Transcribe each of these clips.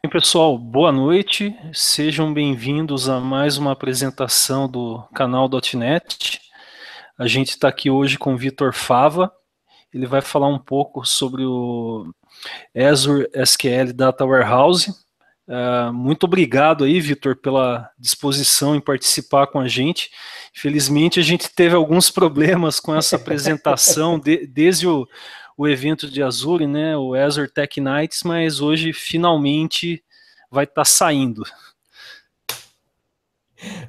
Bem, pessoal, boa noite. Sejam bem-vindos a mais uma apresentação do canal .NET. A gente está aqui hoje com o Vitor Fava. Ele vai falar um pouco sobre o Azure SQL Data Warehouse. Uh, muito obrigado aí, Vitor, pela disposição em participar com a gente. Felizmente, a gente teve alguns problemas com essa apresentação de, desde o, o evento de Azure, né, o Azure Tech Nights, mas hoje finalmente vai estar tá saindo.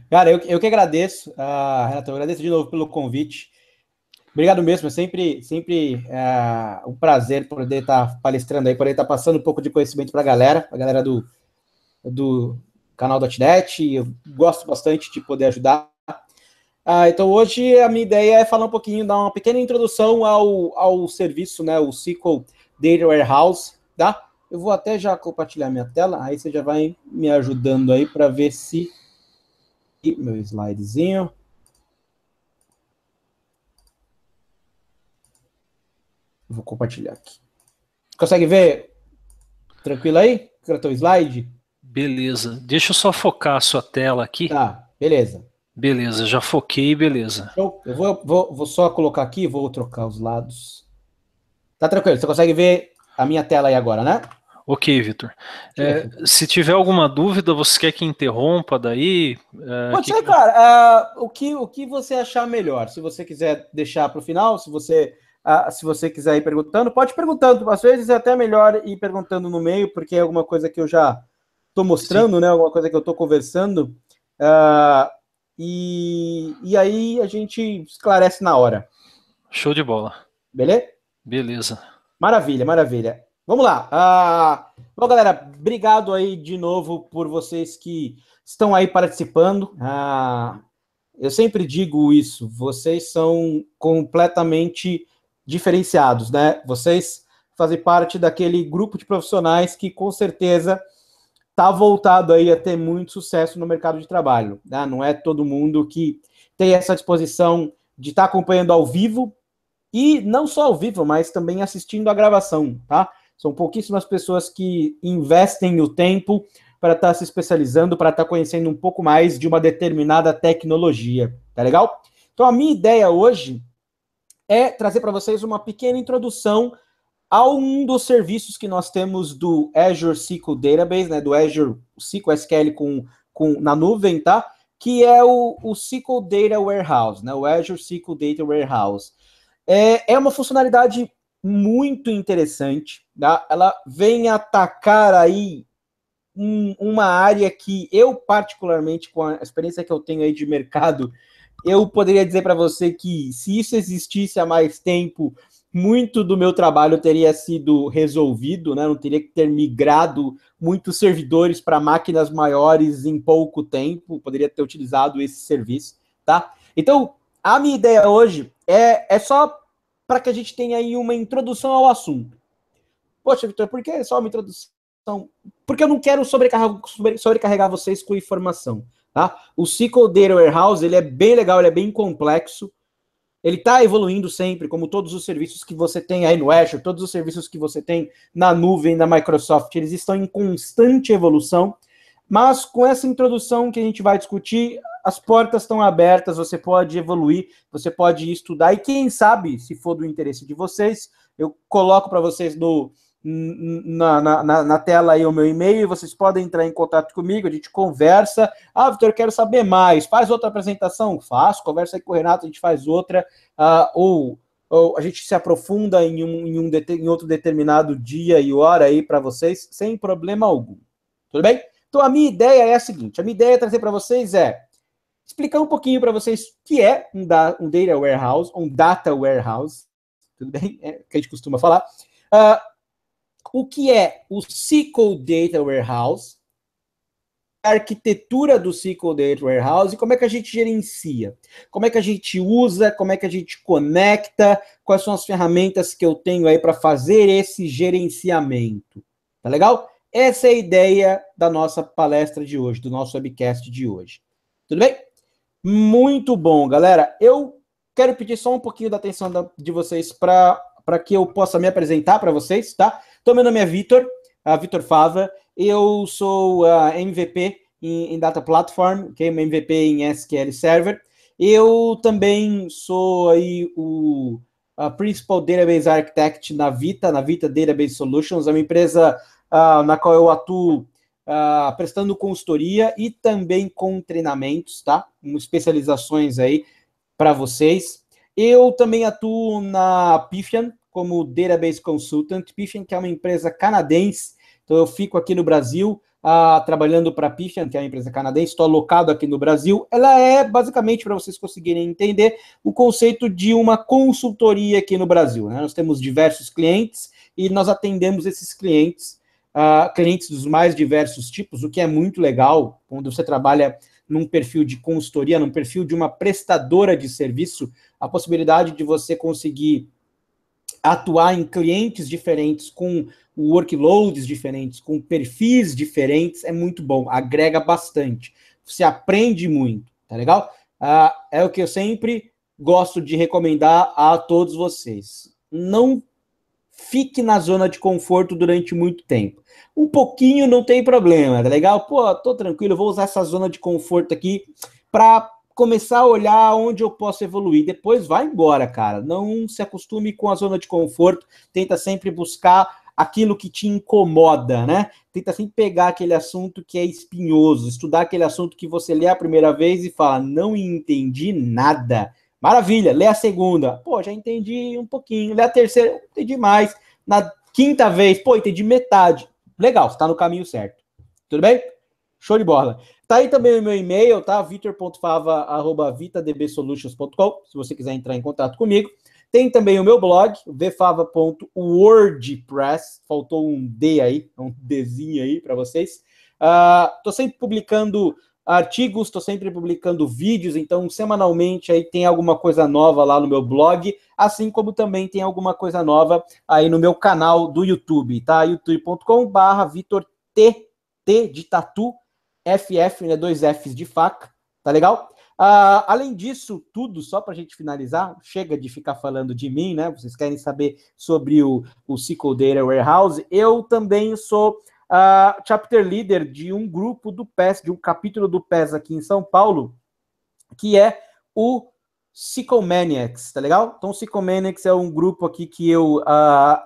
Cara, eu, eu que agradeço, uh, Renato, eu agradeço de novo pelo convite. Obrigado mesmo, é sempre, sempre uh, um prazer poder estar tá palestrando aí, poder estar tá passando um pouco de conhecimento para a galera, a galera do, do canal do Atnet. Eu gosto bastante de poder ajudar ah, então hoje a minha ideia é falar um pouquinho, dar uma pequena introdução ao, ao serviço, né, o SQL Data Warehouse, tá? Eu vou até já compartilhar minha tela, aí você já vai me ajudando aí para ver se... E meu slidezinho... Vou compartilhar aqui. Consegue ver? Tranquilo aí? Teu slide? Beleza. Deixa eu só focar a sua tela aqui. Tá, beleza. Beleza, já foquei, beleza. Eu, eu vou, vou, vou, só colocar aqui, vou trocar os lados. Tá tranquilo, você consegue ver a minha tela aí agora, né? Ok, Vitor. É, se tiver alguma dúvida, você quer que interrompa daí? É, Pode que... ser, cara. Uh, é, o, que, o que você achar melhor. Se você quiser deixar para o final, se você ah, se você quiser ir perguntando, pode ir perguntando. Às vezes é até melhor ir perguntando no meio, porque é alguma coisa que eu já estou mostrando, Sim. né? Alguma coisa que eu estou conversando. Ah, e, e aí a gente esclarece na hora. Show de bola. Beleza? Beleza. Maravilha, maravilha. Vamos lá. Ah, bom, galera, obrigado aí de novo por vocês que estão aí participando. Ah, eu sempre digo isso, vocês são completamente diferenciados, né? Vocês fazem parte daquele grupo de profissionais que com certeza está voltado aí a ter muito sucesso no mercado de trabalho. Né? Não é todo mundo que tem essa disposição de estar tá acompanhando ao vivo e não só ao vivo, mas também assistindo a gravação, tá? São pouquíssimas pessoas que investem o tempo para estar tá se especializando, para estar tá conhecendo um pouco mais de uma determinada tecnologia, tá legal? Então a minha ideia hoje é trazer para vocês uma pequena introdução a um dos serviços que nós temos do Azure SQL Database, né, do Azure SQL SQL com, com, na nuvem, tá? Que é o, o SQL Data Warehouse, né, o Azure SQL Data Warehouse. É, é uma funcionalidade muito interessante, tá? Ela vem atacar aí um, uma área que eu, particularmente, com a experiência que eu tenho aí de mercado, eu poderia dizer para você que se isso existisse há mais tempo, muito do meu trabalho teria sido resolvido, né? não teria que ter migrado muitos servidores para máquinas maiores em pouco tempo, poderia ter utilizado esse serviço, tá? Então, a minha ideia hoje é, é só para que a gente tenha aí uma introdução ao assunto. Poxa, Vitor, por que só uma introdução? Porque eu não quero sobrecarregar, sobrecarregar vocês com informação, tá? O SQL Data Warehouse, ele é bem legal, ele é bem complexo, ele está evoluindo sempre, como todos os serviços que você tem aí no Azure, todos os serviços que você tem na nuvem da Microsoft, eles estão em constante evolução. Mas com essa introdução que a gente vai discutir, as portas estão abertas, você pode evoluir, você pode estudar e quem sabe, se for do interesse de vocês, eu coloco para vocês no na, na, na, tela aí o meu e-mail, vocês podem entrar em contato comigo, a gente conversa. Ah, Vitor, eu quero saber mais. Faz outra apresentação? Faço, conversa aí com o Renato, a gente faz outra. Ah, ou, ou a gente se aprofunda em, um, em, um, em outro determinado dia e hora aí para vocês, sem problema algum. Tudo bem? Então a minha ideia é a seguinte: a minha ideia é trazer para vocês é explicar um pouquinho para vocês o que é um, da, um data warehouse, um data warehouse, tudo bem? É o que a gente costuma falar. Uh, o que é o SQL Data Warehouse, a arquitetura do SQL Data Warehouse e como é que a gente gerencia, como é que a gente usa, como é que a gente conecta, quais são as ferramentas que eu tenho aí para fazer esse gerenciamento. Tá legal? Essa é a ideia da nossa palestra de hoje, do nosso webcast de hoje. Tudo bem? Muito bom, galera. Eu quero pedir só um pouquinho da atenção de vocês para que eu possa me apresentar para vocês, tá? Então, meu nome é Vitor, uh, Vitor Fava. Eu sou uh, ah, MVP em, em, Data Platform, que é MVP em SQL Server. Eu também sou aí o uh, Principal Database Architect na Vita, na Vita Database Solutions, é uma empresa uh, na qual eu atuo Uh, prestando consultoria e também com treinamentos, tá? Com especializações aí para vocês. Eu também atuo na Pifian, como Database Consultant. Pifian, que é uma empresa canadense, então eu fico aqui no Brasil, ah, trabalhando para a Python, que é uma empresa canadense, estou alocado aqui no Brasil. Ela é, basicamente, para vocês conseguirem entender, o conceito de uma consultoria aqui no Brasil. Né? Nós temos diversos clientes e nós atendemos esses clientes, ah, clientes dos mais diversos tipos, o que é muito legal quando você trabalha num perfil de consultoria, num perfil de uma prestadora de serviço, a possibilidade de você conseguir atuar em clientes diferentes, com workloads diferentes, com perfis diferentes, é muito bom, agrega bastante. Você aprende muito, tá legal? Ah, é o que eu sempre gosto de recomendar a todos vocês. Não fique na zona de conforto durante muito tempo. Um pouquinho não tem problema, tá legal? Pô, tô tranquilo, vou usar essa zona de conforto aqui para começar a olhar onde eu posso evoluir. Depois vai embora, cara. Não se acostume com a zona de conforto. Tenta sempre buscar aquilo que te incomoda, né? Tenta sempre pegar aquele assunto que é espinhoso, estudar aquele assunto que você lê a primeira vez e fala, não entendi nada. Maravilha, lê a segunda. Pô, já entendi um pouquinho. Lê a terceira, entendi mais. Na quinta vez, pô, entendi metade. Legal, está no caminho certo. Tudo bem? Show de bola. Tá aí também o meu e-mail, tá? vitor.fava.vitadbsolutions.com, se você quiser entrar em contato comigo. Tem também o meu blog, vfava.wordpress, faltou um D aí, um Dzinho aí para vocês. Uh, tô sempre publicando artigos, estou sempre publicando vídeos, então semanalmente aí tem alguma coisa nova lá no meu blog, assim como também tem alguma coisa nova aí no meu canal do YouTube, tá? youtube.com/barra Vitor T, T de tatu FF, né? Dois Fs de faca, tá legal? Uh, além disso, tudo, só para a gente finalizar, chega de ficar falando de mim, né? Vocês querem saber sobre o, o SQL Data Warehouse? Eu também sou uh, chapter leader de um grupo do PES, de um capítulo do PES aqui em São Paulo, que é o SQL Maniacs, tá legal? Então, o SQL Maniacs é um grupo aqui que eu uh,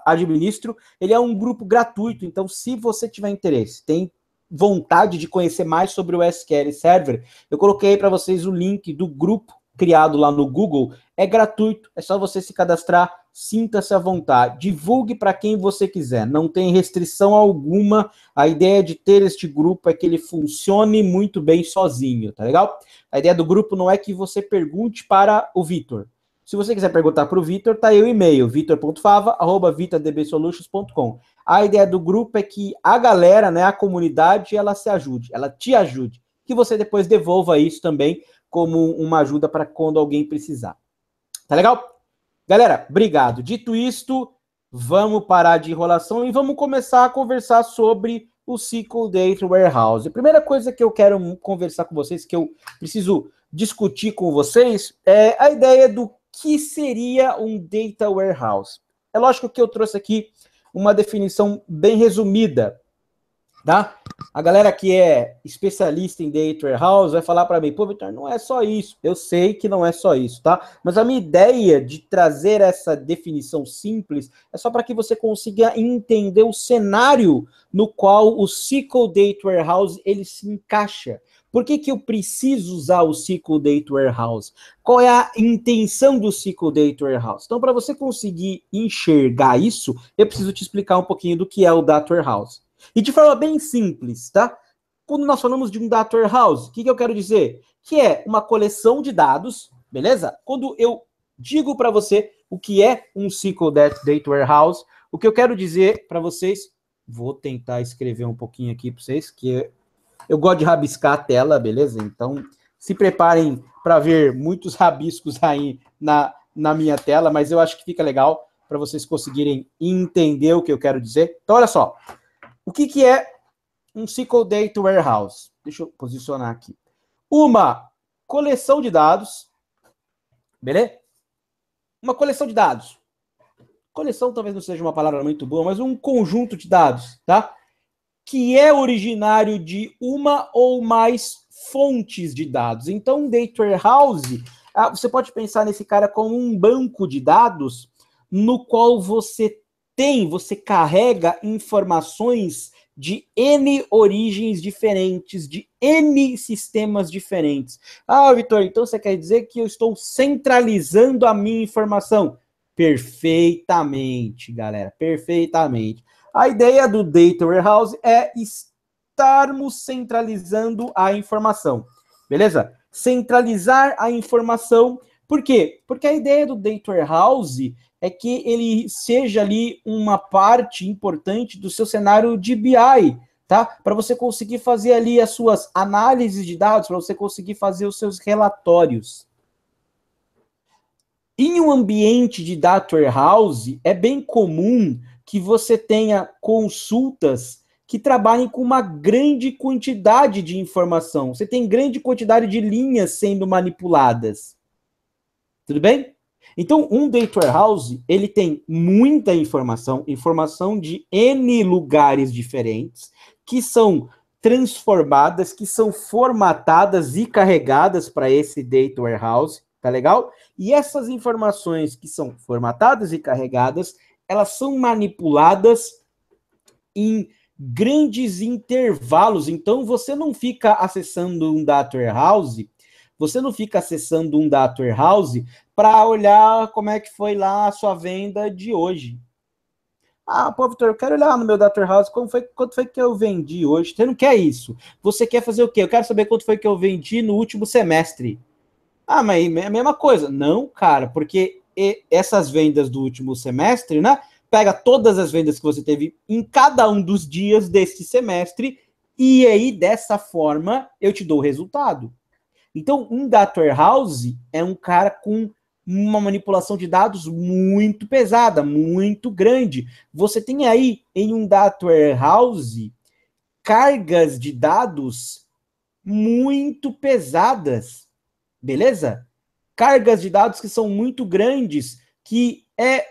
administro. Ele é um grupo gratuito, então, se você tiver interesse, tem vontade de conhecer mais sobre o SQL Server, eu coloquei para vocês o link do grupo criado lá no Google. É gratuito, é só você se cadastrar, sinta-se à vontade, divulgue para quem você quiser, não tem restrição alguma. A ideia de ter este grupo é que ele funcione muito bem sozinho, tá legal? A ideia do grupo não é que você pergunte para o Vitor. Se você quiser perguntar para o Vitor, tá aí o e-mail, vitor.fava.vitadbsolutions.com. A ideia do grupo é que a galera, né, a comunidade, ela se ajude, ela te ajude, que você depois devolva isso também como uma ajuda para quando alguém precisar. Tá legal? Galera, obrigado. Dito isto, vamos parar de enrolação e vamos começar a conversar sobre o SQL Data Warehouse. A primeira coisa que eu quero conversar com vocês, que eu preciso discutir com vocês, é a ideia do que seria um Data Warehouse. É lógico que eu trouxe aqui uma definição bem resumida, tá? A galera que é especialista em Data House vai falar para mim, pô, Vitor, não é só isso. Eu sei que não é só isso, tá? Mas a minha ideia de trazer essa definição simples é só para que você consiga entender o cenário no qual o SQL Data Warehouse ele se encaixa. Por que, que eu preciso usar o SQL Data Warehouse? Qual é a intenção do SQL Data Warehouse? Então, para você conseguir enxergar isso, eu preciso te explicar um pouquinho do que é o Data Warehouse. E de forma bem simples, tá? Quando nós falamos de um Data Warehouse, o que, que eu quero dizer? Que é uma coleção de dados, beleza? Quando eu digo para você o que é um SQL Data Warehouse, o que eu quero dizer para vocês, vou tentar escrever um pouquinho aqui para vocês, que eu gosto de rabiscar a tela, beleza? Então, se preparem para ver muitos rabiscos aí na, na minha tela, mas eu acho que fica legal para vocês conseguirem entender o que eu quero dizer. Então, olha só. O que, que é um SQL Data Warehouse? Deixa eu posicionar aqui. Uma coleção de dados, beleza? Uma coleção de dados. Coleção talvez não seja uma palavra muito boa, mas um conjunto de dados, tá? que é originário de uma ou mais fontes de dados. Então, um data warehouse, ah, você pode pensar nesse cara como um banco de dados no qual você tem, você carrega informações de N origens diferentes, de N sistemas diferentes. Ah, Vitor, então você quer dizer que eu estou centralizando a minha informação? Perfeitamente, galera, perfeitamente. A ideia do Data Warehouse é estarmos centralizando a informação, beleza? Centralizar a informação, por quê? Porque a ideia do Data Warehouse é que ele seja ali uma parte importante do seu cenário de BI, tá? Para você conseguir fazer ali as suas análises de dados, para você conseguir fazer os seus relatórios. Em um ambiente de data warehouse, é bem comum que você tenha consultas que trabalhem com uma grande quantidade de informação. Você tem grande quantidade de linhas sendo manipuladas. Tudo bem? Então, um data warehouse, ele tem muita informação, informação de N lugares diferentes, que são transformadas, que são formatadas e carregadas para esse data warehouse, tá legal? E essas informações que são formatadas e carregadas, elas são manipuladas em grandes intervalos. Então você não fica acessando um data warehouse, você não fica acessando um data warehouse para olhar como é que foi lá a sua venda de hoje. Ah, pô, Vitor, eu quero olhar no meu data warehouse como foi, quanto foi que eu vendi hoje. Você não quer isso. Você quer fazer o quê? Eu quero saber quanto foi que eu vendi no último semestre. Ah, mas é a mesma coisa. Não, cara, porque essas vendas do último semestre, né? Pega todas as vendas que você teve em cada um dos dias deste semestre e aí dessa forma eu te dou o resultado. Então, um data warehouse é um cara com uma manipulação de dados muito pesada, muito grande. Você tem aí em um data warehouse cargas de dados muito pesadas, beleza? cargas de dados que são muito grandes, que é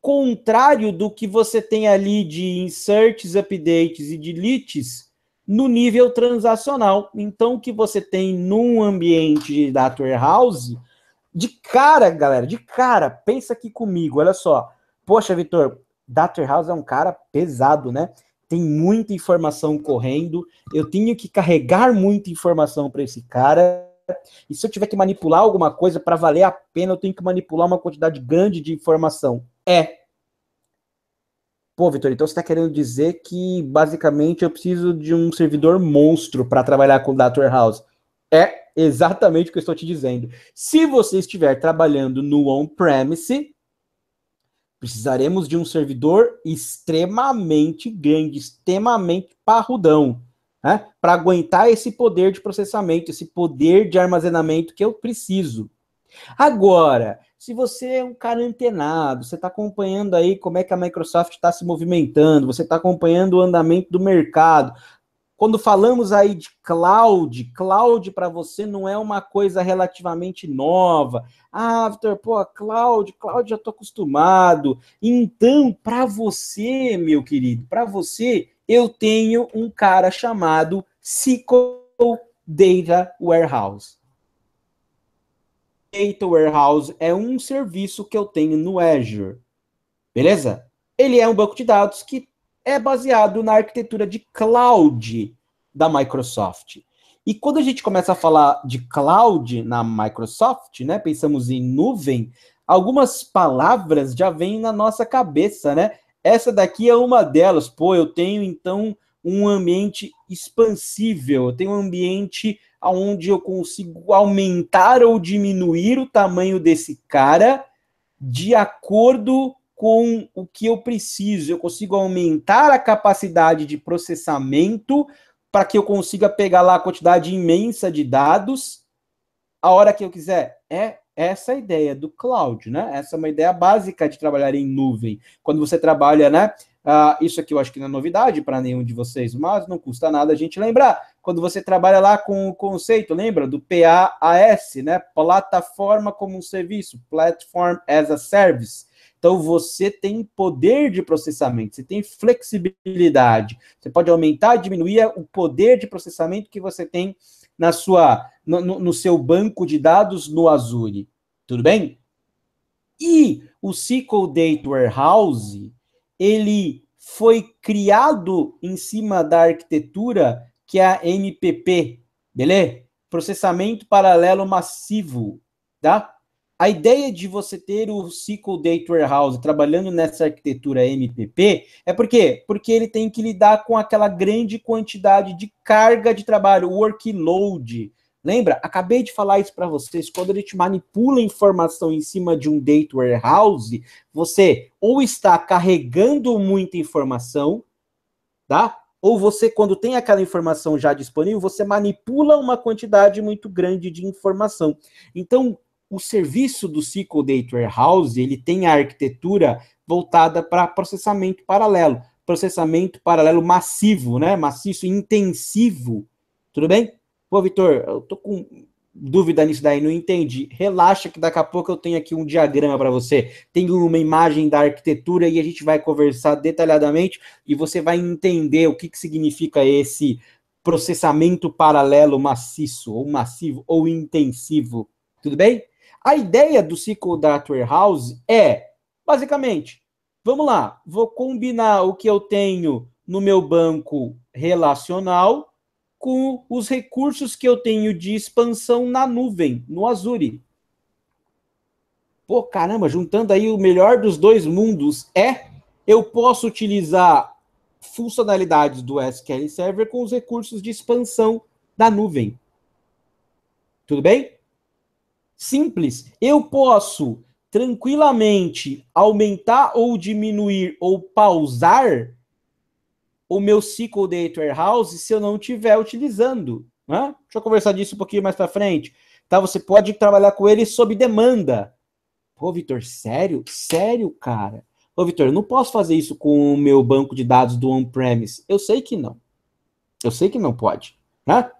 contrário do que você tem ali de inserts, updates e deletes no nível transacional. Então, o que você tem num ambiente de data warehouse, de cara, galera, de cara, pensa aqui comigo, olha só. Poxa, Vitor, data warehouse é um cara pesado, né? Tem muita informação correndo, eu tenho que carregar muita informação para esse cara e se eu tiver que manipular alguma coisa para valer a pena, eu tenho que manipular uma quantidade grande de informação. É. Pô, Vitor, então você está querendo dizer que basicamente eu preciso de um servidor monstro para trabalhar com Data Warehouse? É exatamente o que eu estou te dizendo. Se você estiver trabalhando no on-premise, precisaremos de um servidor extremamente grande, extremamente parrudão né, para aguentar esse poder de processamento, esse poder de armazenamento que eu preciso. Agora, se você é um cara antenado, você está acompanhando aí como é que a Microsoft está se movimentando, você está acompanhando o andamento do mercado. Quando falamos aí de cloud, cloud para você não é uma coisa relativamente nova. Ah, Vitor, pô, cloud, cloud já estou acostumado. Então, para você, meu querido, para você, eu tenho um cara chamado SQL Data Warehouse. Data Warehouse é um serviço que eu tenho no Azure. Beleza? Ele é um banco de dados que é baseado na arquitetura de cloud da Microsoft. E quando a gente começa a falar de cloud na Microsoft, né, pensamos em nuvem, algumas palavras já vêm na nossa cabeça, né? Essa daqui é uma delas. Pô, eu tenho então um ambiente expansível, eu tenho um ambiente onde eu consigo aumentar ou diminuir o tamanho desse cara de acordo com o que eu preciso. Eu consigo aumentar a capacidade de processamento para que eu consiga pegar lá a quantidade imensa de dados a hora que eu quiser. É essa ideia do cloud, né? Essa é uma ideia básica de trabalhar em nuvem. Quando você trabalha, né? Uh, isso aqui eu acho que não é novidade para nenhum de vocês, mas não custa nada a gente lembrar. Quando você trabalha lá com o conceito, lembra do PaaS, né? Plataforma como um serviço, Platform as a Service. Então você tem poder de processamento, você tem flexibilidade, você pode aumentar, diminuir o poder de processamento que você tem na sua no, no seu banco de dados no Azure, tudo bem? E o SQL Data Warehouse, ele foi criado em cima da arquitetura que é a MPP, beleza? Processamento paralelo massivo, tá? A ideia de você ter o SQL Data Warehouse trabalhando nessa arquitetura MPP é porque Porque ele tem que lidar com aquela grande quantidade de carga de trabalho, workload. Lembra? Acabei de falar isso para vocês. Quando a gente manipula informação em cima de um Data Warehouse, você ou está carregando muita informação, tá? Ou você, quando tem aquela informação já disponível, você manipula uma quantidade muito grande de informação. Então, o serviço do SQL Data Warehouse, ele tem a arquitetura voltada para processamento paralelo, processamento paralelo massivo, né, maciço, intensivo, tudo bem? Pô, Vitor, eu tô com dúvida nisso daí, não entendi. Relaxa que daqui a pouco eu tenho aqui um diagrama para você. Tem uma imagem da arquitetura e a gente vai conversar detalhadamente e você vai entender o que, que significa esse processamento paralelo maciço, ou massivo, ou intensivo. Tudo bem? A ideia do ciclo da House é, basicamente, vamos lá, vou combinar o que eu tenho no meu banco relacional com os recursos que eu tenho de expansão na nuvem, no Azure. Pô, caramba, juntando aí o melhor dos dois mundos é eu posso utilizar funcionalidades do SQL Server com os recursos de expansão da nuvem. Tudo bem? simples. Eu posso tranquilamente aumentar ou diminuir ou pausar o meu ciclo de Ether House se eu não estiver utilizando. Né? Deixa eu conversar disso um pouquinho mais para frente. Tá? Você pode trabalhar com ele sob demanda. Pô, Vitor, sério? Sério, cara? Ô, Vitor, não posso fazer isso com o meu banco de dados do on-premise. Eu sei que não. Eu sei que não pode. Né?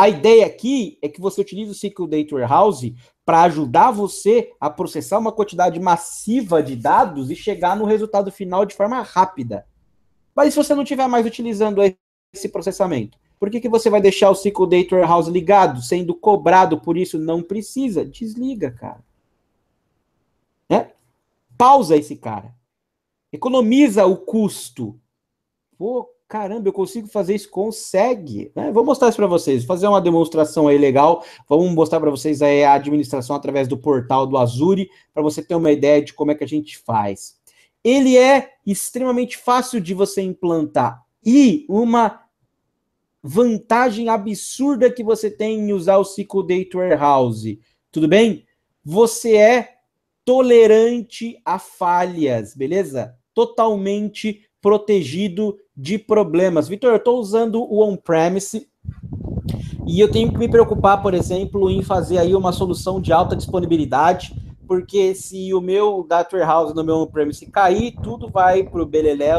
A ideia aqui é que você utilize o ciclo Data Warehouse para ajudar você a processar uma quantidade massiva de dados e chegar no resultado final de forma rápida. Mas se você não estiver mais utilizando esse processamento, por que, que você vai deixar o ciclo Data Warehouse ligado, sendo cobrado por isso? Não precisa. Desliga, cara. Né? Pausa esse cara. Economiza o custo. Pô, caramba, eu consigo fazer isso, consegue. Né? Vou mostrar isso para vocês, Vou fazer uma demonstração aí legal, vamos mostrar para vocês aí a administração através do portal do Azure, para você ter uma ideia de como é que a gente faz. Ele é extremamente fácil de você implantar e uma vantagem absurda que você tem em usar o SQL Data Warehouse, tudo bem? Você é tolerante a falhas, beleza? Totalmente protegido de problemas. Vitor, eu estou usando o on-premise e eu tenho que me preocupar, por exemplo, em fazer aí uma solução de alta disponibilidade, porque se o meu data warehouse no meu on-premise cair, tudo vai para o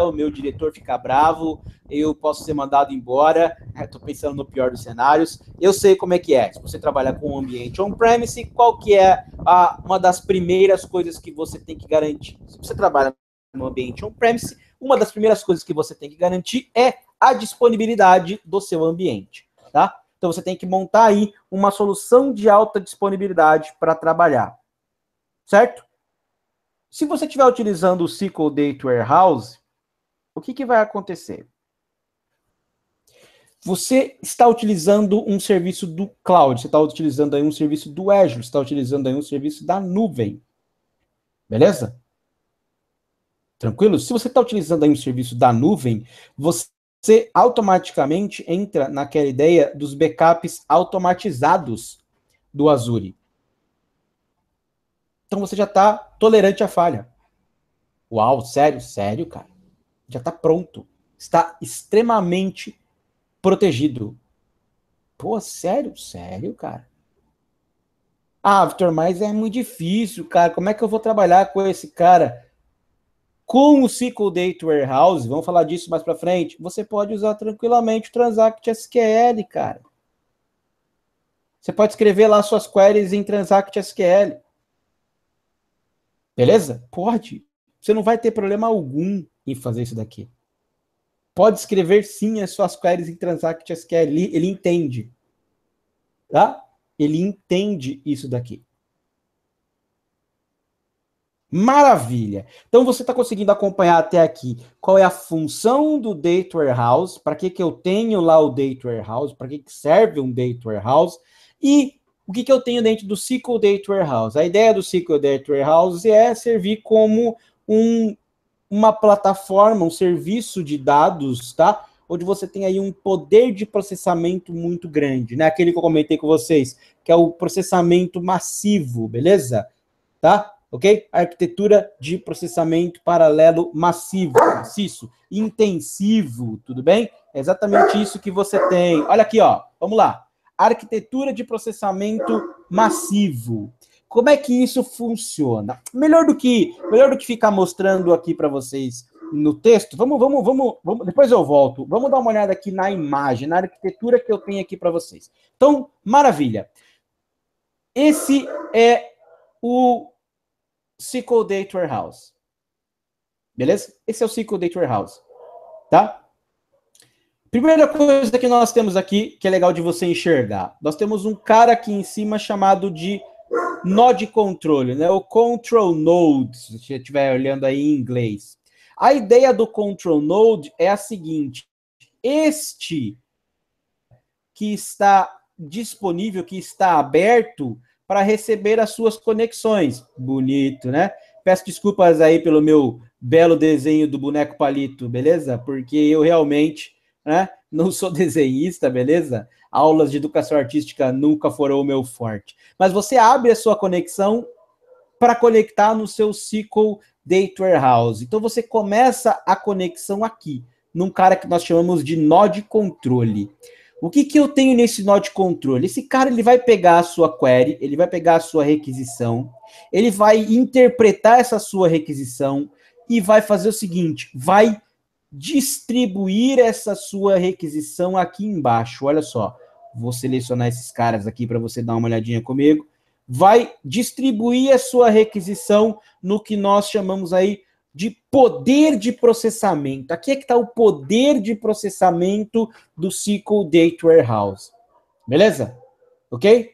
o meu diretor fica bravo, eu posso ser mandado embora, estou é, pensando no pior dos cenários. Eu sei como é que é, se você trabalha com um ambiente on-premise, qual que é a, uma das primeiras coisas que você tem que garantir? Se você trabalha no ambiente on-premise, uma das primeiras coisas que você tem que garantir é a disponibilidade do seu ambiente, tá? Então você tem que montar aí uma solução de alta disponibilidade para trabalhar, certo? Se você estiver utilizando o SQL Data Warehouse, o que, que vai acontecer? Você está utilizando um serviço do cloud, você está utilizando aí um serviço do Azure, você está utilizando aí um serviço da nuvem, beleza? Tranquilo? Se você está utilizando aí um serviço da nuvem, você automaticamente entra naquela ideia dos backups automatizados do Azure. Então você já está tolerante à falha. Uau, sério? Sério, cara. Já está pronto. Está extremamente protegido. Pô, sério? Sério, cara. Ah, Vitor, mas é muito difícil, cara. Como é que eu vou trabalhar com esse cara? Com o SQL Data Warehouse, vamos falar disso mais para frente, você pode usar tranquilamente o Transact SQL, cara. Você pode escrever lá suas queries em Transact SQL. Beleza? Pode. Você não vai ter problema algum em fazer isso daqui. Pode escrever sim as suas queries em Transact SQL. Ele, ele entende. Tá? Ele entende isso daqui. Maravilha! Então você está conseguindo acompanhar até aqui qual é a função do Data Warehouse, para que, que eu tenho lá o Data Warehouse, para que, que serve um Data Warehouse e o que, que eu tenho dentro do SQL Data Warehouse. A ideia do SQL Data Warehouse é servir como um, uma plataforma, um serviço de dados, tá? Onde você tem aí um poder de processamento muito grande, né? Aquele que eu comentei com vocês, que é o processamento massivo, beleza? Tá? ok? Arquitetura de processamento paralelo massivo, maciço, intensivo, tudo bem? É exatamente isso que você tem. Olha aqui, ó, vamos lá. Arquitetura de processamento massivo. Como é que isso funciona? Melhor do que, melhor do que ficar mostrando aqui para vocês no texto. Vamos, vamos, vamos, vamos, depois eu volto. Vamos dar uma olhada aqui na imagem, na arquitetura que eu tenho aqui para vocês. Então, maravilha. Esse é o SQL Data Warehouse. Beleza? Esse é o SQL Data Warehouse, tá? Primeira coisa que nós temos aqui, que é legal de você enxergar. Nós temos um cara aqui em cima chamado de nó de controle, né? O control node, se você estiver olhando aí em inglês. A ideia do control node é a seguinte: este que está disponível, que está aberto, para receber as suas conexões. Bonito, né? Peço desculpas aí pelo meu belo desenho do boneco palito, beleza? Porque eu realmente né, não sou desenhista, beleza? Aulas de educação artística nunca foram o meu forte. Mas você abre a sua conexão para conectar no seu SQL Data warehouse. Então você começa a conexão aqui, num cara que nós chamamos de nó de controle. O que, que eu tenho nesse nó de controle? Esse cara ele vai pegar a sua query, ele vai pegar a sua requisição, ele vai interpretar essa sua requisição e vai fazer o seguinte: vai distribuir essa sua requisição aqui embaixo. Olha só, vou selecionar esses caras aqui para você dar uma olhadinha comigo. Vai distribuir a sua requisição no que nós chamamos aí de poder de processamento. Aqui é que está o poder de processamento do SQL Data Warehouse. Beleza? Ok?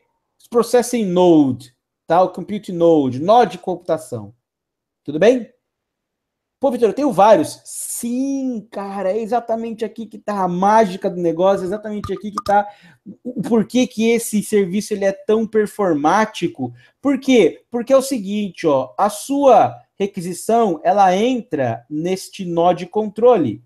Processing Node, tá? O Compute Node, nó de computação. Tudo bem? Pô, Vitor, eu tenho vários. Sim, cara, é exatamente aqui que está a mágica do negócio, é exatamente aqui que está o porquê que esse serviço ele é tão performático. Por quê? Porque é o seguinte, ó, a sua requisição ela entra neste nó de controle.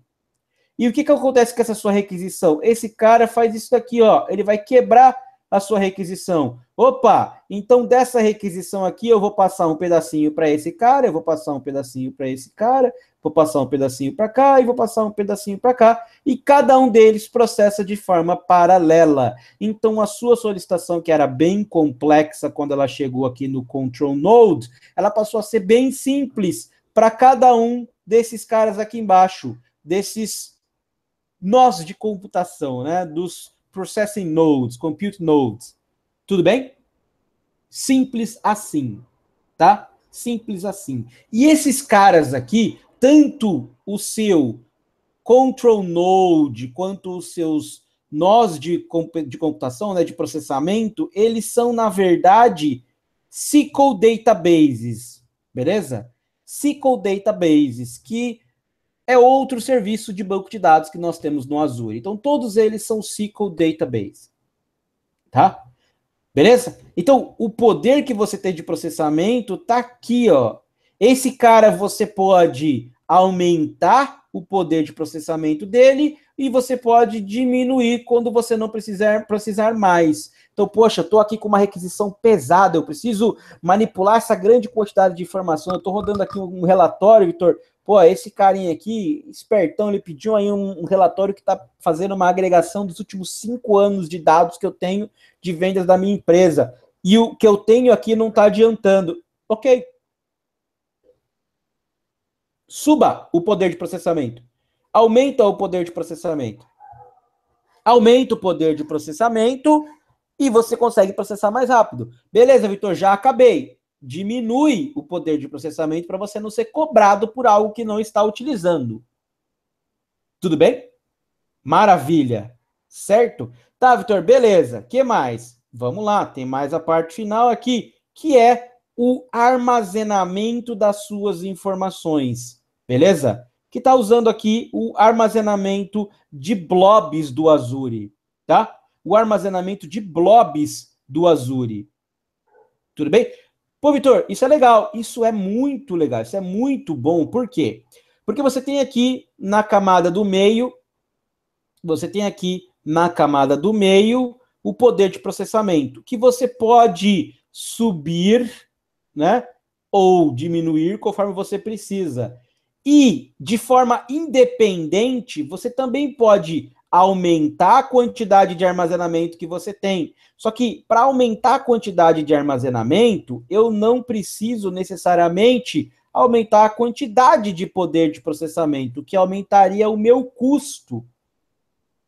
E o que, que acontece com essa sua requisição? Esse cara faz isso daqui, ó. Ele vai quebrar a sua requisição. Opa, então dessa requisição aqui eu vou passar um pedacinho para esse cara, eu vou passar um pedacinho para esse cara, vou passar um pedacinho para cá e vou passar um pedacinho para cá, e cada um deles processa de forma paralela. Então a sua solicitação que era bem complexa quando ela chegou aqui no control node, ela passou a ser bem simples para cada um desses caras aqui embaixo, desses nós de computação, né, dos Processing Nodes, Compute Nodes. Tudo bem? Simples assim, tá? Simples assim. E esses caras aqui, tanto o seu Control Node quanto os seus nós de, de computação, né, de processamento, eles são, na verdade, SQL databases, beleza? SQL databases, que é outro serviço de banco de dados que nós temos no Azure. Então, todos eles são SQL Database. Tá? Beleza? Então, o poder que você tem de processamento está aqui, ó. Esse cara você pode aumentar o poder de processamento dele e você pode diminuir quando você não precisar precisar mais. Então, poxa, estou aqui com uma requisição pesada, eu preciso manipular essa grande quantidade de informação. Eu estou rodando aqui um relatório, Vitor, Pô, esse carinha aqui, espertão, ele pediu aí um, um relatório que está fazendo uma agregação dos últimos cinco anos de dados que eu tenho de vendas da minha empresa. E o que eu tenho aqui não está adiantando. Ok. Suba o poder de processamento. Aumenta o poder de processamento. Aumenta o poder de processamento e você consegue processar mais rápido. Beleza, Vitor, já acabei diminui o poder de processamento para você não ser cobrado por algo que não está utilizando. Tudo bem? Maravilha. Certo? Tá, Vitor, beleza. que mais? Vamos lá, tem mais a parte final aqui, que é o armazenamento das suas informações. Beleza? Que está usando aqui o armazenamento de blobs do Azure, tá? O armazenamento de blobs do Azure. Tudo bem? Pô, Vitor, isso é legal, isso é muito legal, isso é muito bom. Por quê? Porque você tem aqui na camada do meio, você tem aqui na camada do meio o poder de processamento, que você pode subir, né? Ou diminuir conforme você precisa. E, de forma independente, você também pode aumentar a quantidade de armazenamento que você tem. Só que para aumentar a quantidade de armazenamento, eu não preciso necessariamente aumentar a quantidade de poder de processamento, que aumentaria o meu custo.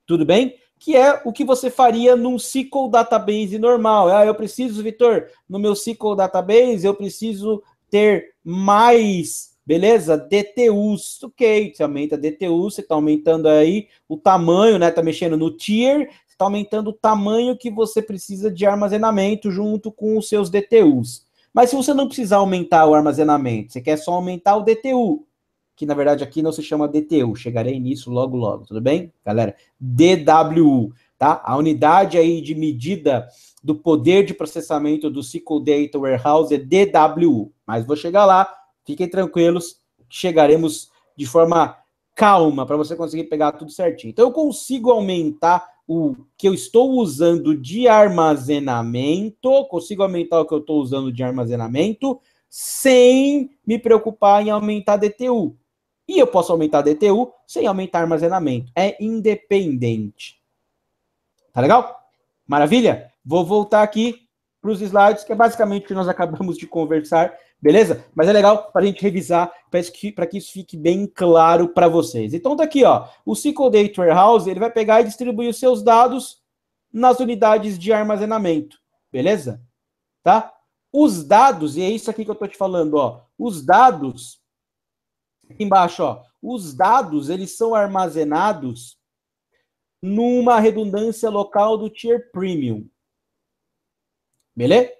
Tudo bem? Que é o que você faria num SQL database normal. Ah, eu preciso, Vitor, no meu SQL database, eu preciso ter mais Beleza? DTUs, ok, você aumenta DTU, você está aumentando aí o tamanho, né? Está mexendo no tier, está aumentando o tamanho que você precisa de armazenamento junto com os seus DTUs. Mas se você não precisar aumentar o armazenamento, você quer só aumentar o DTU, que na verdade aqui não se chama DTU, chegarei nisso logo logo, tudo bem? Galera, DWU, tá? A unidade aí de medida do poder de processamento do SQL Data Warehouse é DWU, mas vou chegar lá Fiquem tranquilos, chegaremos de forma calma para você conseguir pegar tudo certinho. Então, eu consigo aumentar o que eu estou usando de armazenamento, consigo aumentar o que eu estou usando de armazenamento sem me preocupar em aumentar DTU. E eu posso aumentar DTU sem aumentar armazenamento. É independente. Tá legal? Maravilha? Vou voltar aqui para os slides, que é basicamente o que nós acabamos de conversar. Beleza? Mas é legal para a gente revisar, para que, que isso fique bem claro para vocês. Então daqui, tá aqui, ó. O SQL Data Warehouse, ele vai pegar e distribuir os seus dados nas unidades de armazenamento. Beleza? Tá? Os dados, e é isso aqui que eu estou te falando, ó. Os dados aqui embaixo, ó. Os dados, eles são armazenados numa redundância local do tier premium. Beleza?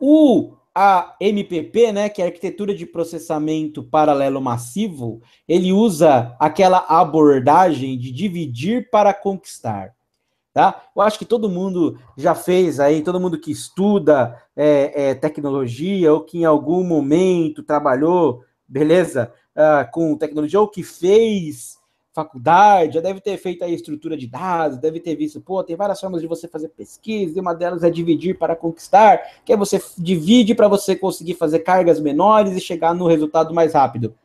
O a MPP, né, que é a arquitetura de processamento paralelo massivo, ele usa aquela abordagem de dividir para conquistar. Tá? Eu acho que todo mundo já fez aí, todo mundo que estuda é, é, tecnologia ou que em algum momento trabalhou, beleza, uh, com tecnologia ou que fez faculdade, já deve ter feito a estrutura de dados, deve ter visto, pô, tem várias formas de você fazer pesquisa, e uma delas é dividir para conquistar, que é você divide para você conseguir fazer cargas menores e chegar no resultado mais rápido.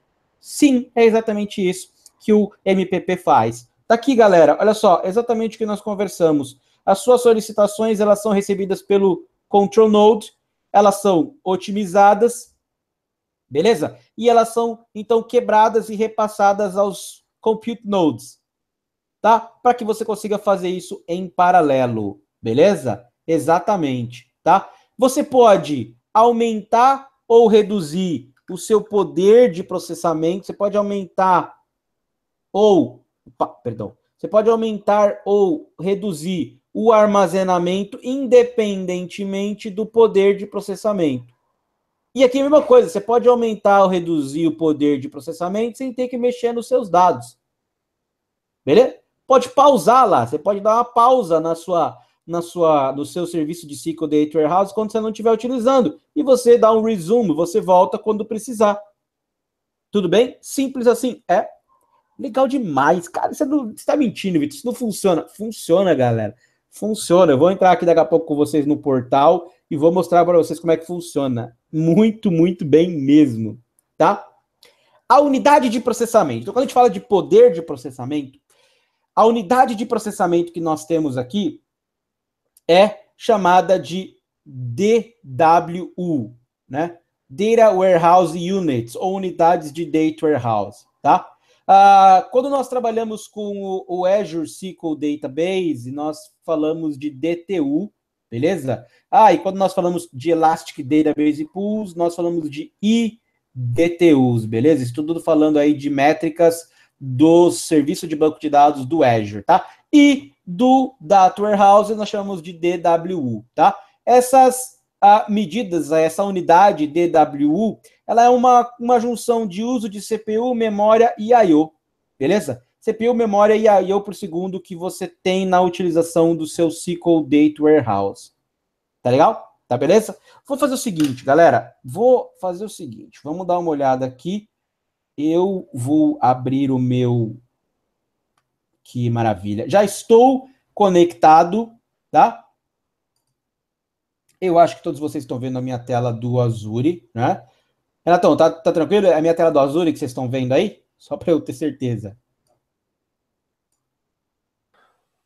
Sim, é exatamente isso que o MPP faz. Tá aqui, galera, olha só, exatamente o que nós conversamos. As suas solicitações, elas são recebidas pelo Control Node, elas são otimizadas, beleza? E elas são, então, quebradas e repassadas aos compute nodes, tá? Para que você consiga fazer isso em paralelo, beleza? Exatamente, tá? Você pode aumentar ou reduzir o seu poder de processamento, você pode aumentar ou, opa, perdão, você pode aumentar ou reduzir o armazenamento independentemente do poder de processamento. E aqui é a mesma coisa, você pode aumentar ou reduzir o poder de processamento sem ter que mexer nos seus dados. Beleza? Pode pausar lá, você pode dar uma pausa na sua, na sua, no seu serviço de SQL Data Warehouse quando você não estiver utilizando. E você dá um resumo, você volta quando precisar. Tudo bem? Simples assim. É legal demais, cara. Você, está mentindo, Vitor. Isso não funciona. Funciona, galera funciona. Eu vou entrar aqui daqui a pouco com vocês no portal e vou mostrar para vocês como é que funciona. Muito, muito bem mesmo, tá? A unidade de processamento. Então, quando a gente fala de poder de processamento, a unidade de processamento que nós temos aqui é chamada de DWU, né? Data Warehouse Units, ou unidades de Data Warehouse, tá? Ah, quando nós trabalhamos com o, o Azure SQL Database, nós falamos de DTU, beleza? Ah, e quando nós falamos de Elastic Database Pools, nós falamos de IDTUs, beleza? Isso tudo falando aí de métricas do serviço de banco de dados do Azure, tá? E do Data Warehouse nós chamamos de DWU, tá? Essas a medidas, a essa unidade DWU, ela é uma, uma junção de uso de CPU, memória e I/O, beleza? CPU, memória e I/O por segundo que você tem na utilização do seu SQL Data Warehouse. Tá legal? Tá beleza? Vou fazer o seguinte, galera. Vou fazer o seguinte. Vamos dar uma olhada aqui. Eu vou abrir o meu. Que maravilha. Já estou conectado, tá? Eu acho que todos vocês estão vendo a minha tela do Azure, né? Renatão, tá, tá tranquilo? É a minha tela do Azure que vocês estão vendo aí? Só para eu ter certeza.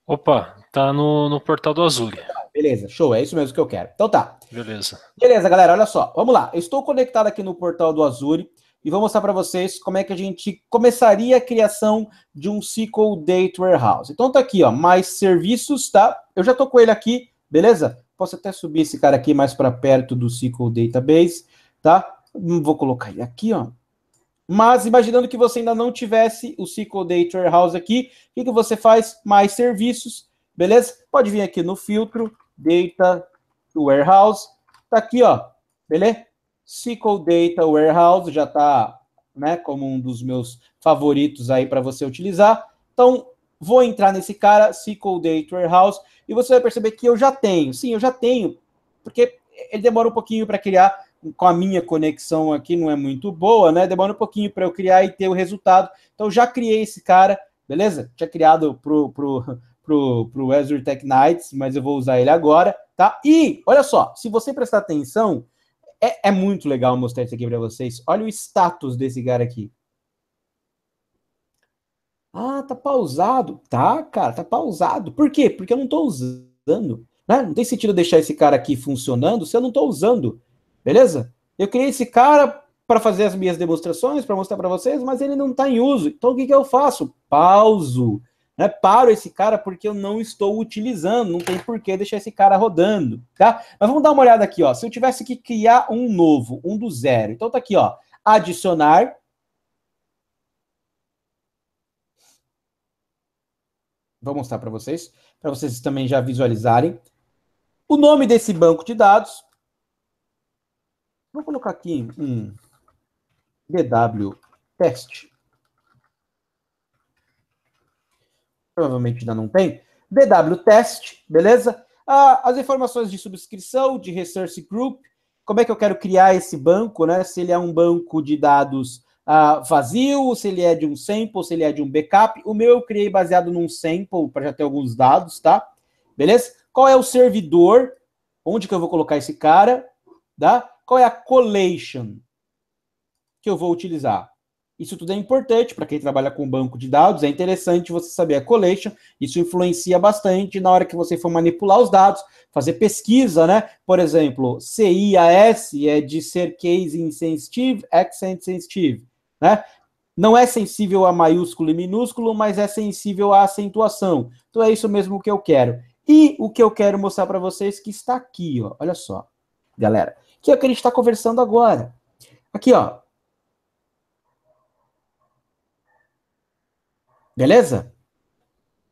Opa, tá no, no portal do Azure. Beleza, show, é isso mesmo que eu quero. Então tá. Beleza. Beleza, galera, olha só. Vamos lá, eu estou conectado aqui no portal do Azure e vou mostrar para vocês como é que a gente começaria a criação de um SQL Data Warehouse. Então tá aqui, ó, mais serviços, tá? Eu já tô com ele aqui, beleza? Posso até subir esse cara aqui mais para perto do SQL Database, tá? Hum, vou colocar ele aqui, ó. Mas imaginando que você ainda não tivesse o SQL Data Warehouse aqui, o que, que você faz? Mais serviços, beleza? Pode vir aqui no filtro Data Warehouse, tá aqui, ó, beleza? SQL Data Warehouse já tá, né, como um dos meus favoritos aí para você utilizar. Então, vou entrar nesse cara, SQL Data Warehouse, e você vai perceber que eu já tenho. Sim, eu já tenho, porque ele demora um pouquinho para criar, com a minha conexão aqui não é muito boa, né? Demora um pouquinho para eu criar e ter o resultado. Então, já criei esse cara, beleza? Tinha criado pro, pro, pro, pro Azure Tech Nights, mas eu vou usar ele agora, tá? E, olha só, se você prestar atenção, é, é muito legal mostrar isso aqui para vocês. Olha o status desse cara aqui. Ah, tá pausado. Tá, cara, tá pausado. Por quê? Porque eu não tô usando. Né? Não tem sentido deixar esse cara aqui funcionando se eu não tô usando. Beleza? Eu criei esse cara para fazer as minhas demonstrações, para mostrar para vocês, mas ele não está em uso. Então o que, que eu faço? Pauso. Né? Paro esse cara porque eu não estou utilizando, não tem por que deixar esse cara rodando, tá? Mas vamos dar uma olhada aqui, ó. Se eu tivesse que criar um novo, um do zero. Então tá aqui, ó. Adicionar, Vou mostrar para vocês, para vocês também já visualizarem. O nome desse banco de dados. Vou colocar aqui um DW test. Provavelmente ainda não tem. DW test, beleza? Ah, as informações de subscrição, de resource group, como é que eu quero criar esse banco, né? Se ele é um banco de dados uh, vazio, se ele é de um sample, se ele é de um backup. O meu eu criei baseado num sample, para já ter alguns dados, tá? Beleza? Qual é o servidor? Onde que eu vou colocar esse cara? Tá? Qual é a collation que eu vou utilizar? Isso tudo é importante para quem trabalha com banco de dados, é interessante você saber a collation, isso influencia bastante na hora que você for manipular os dados, fazer pesquisa, né? Por exemplo, CIAS é de ser case insensitive, accent sensitive. Né? Não é sensível a maiúsculo e minúsculo, mas é sensível à acentuação. Então é isso mesmo que eu quero. E o que eu quero mostrar para vocês que está aqui, ó, olha só, galera, que é o que a gente está conversando agora. Aqui, ó. Beleza?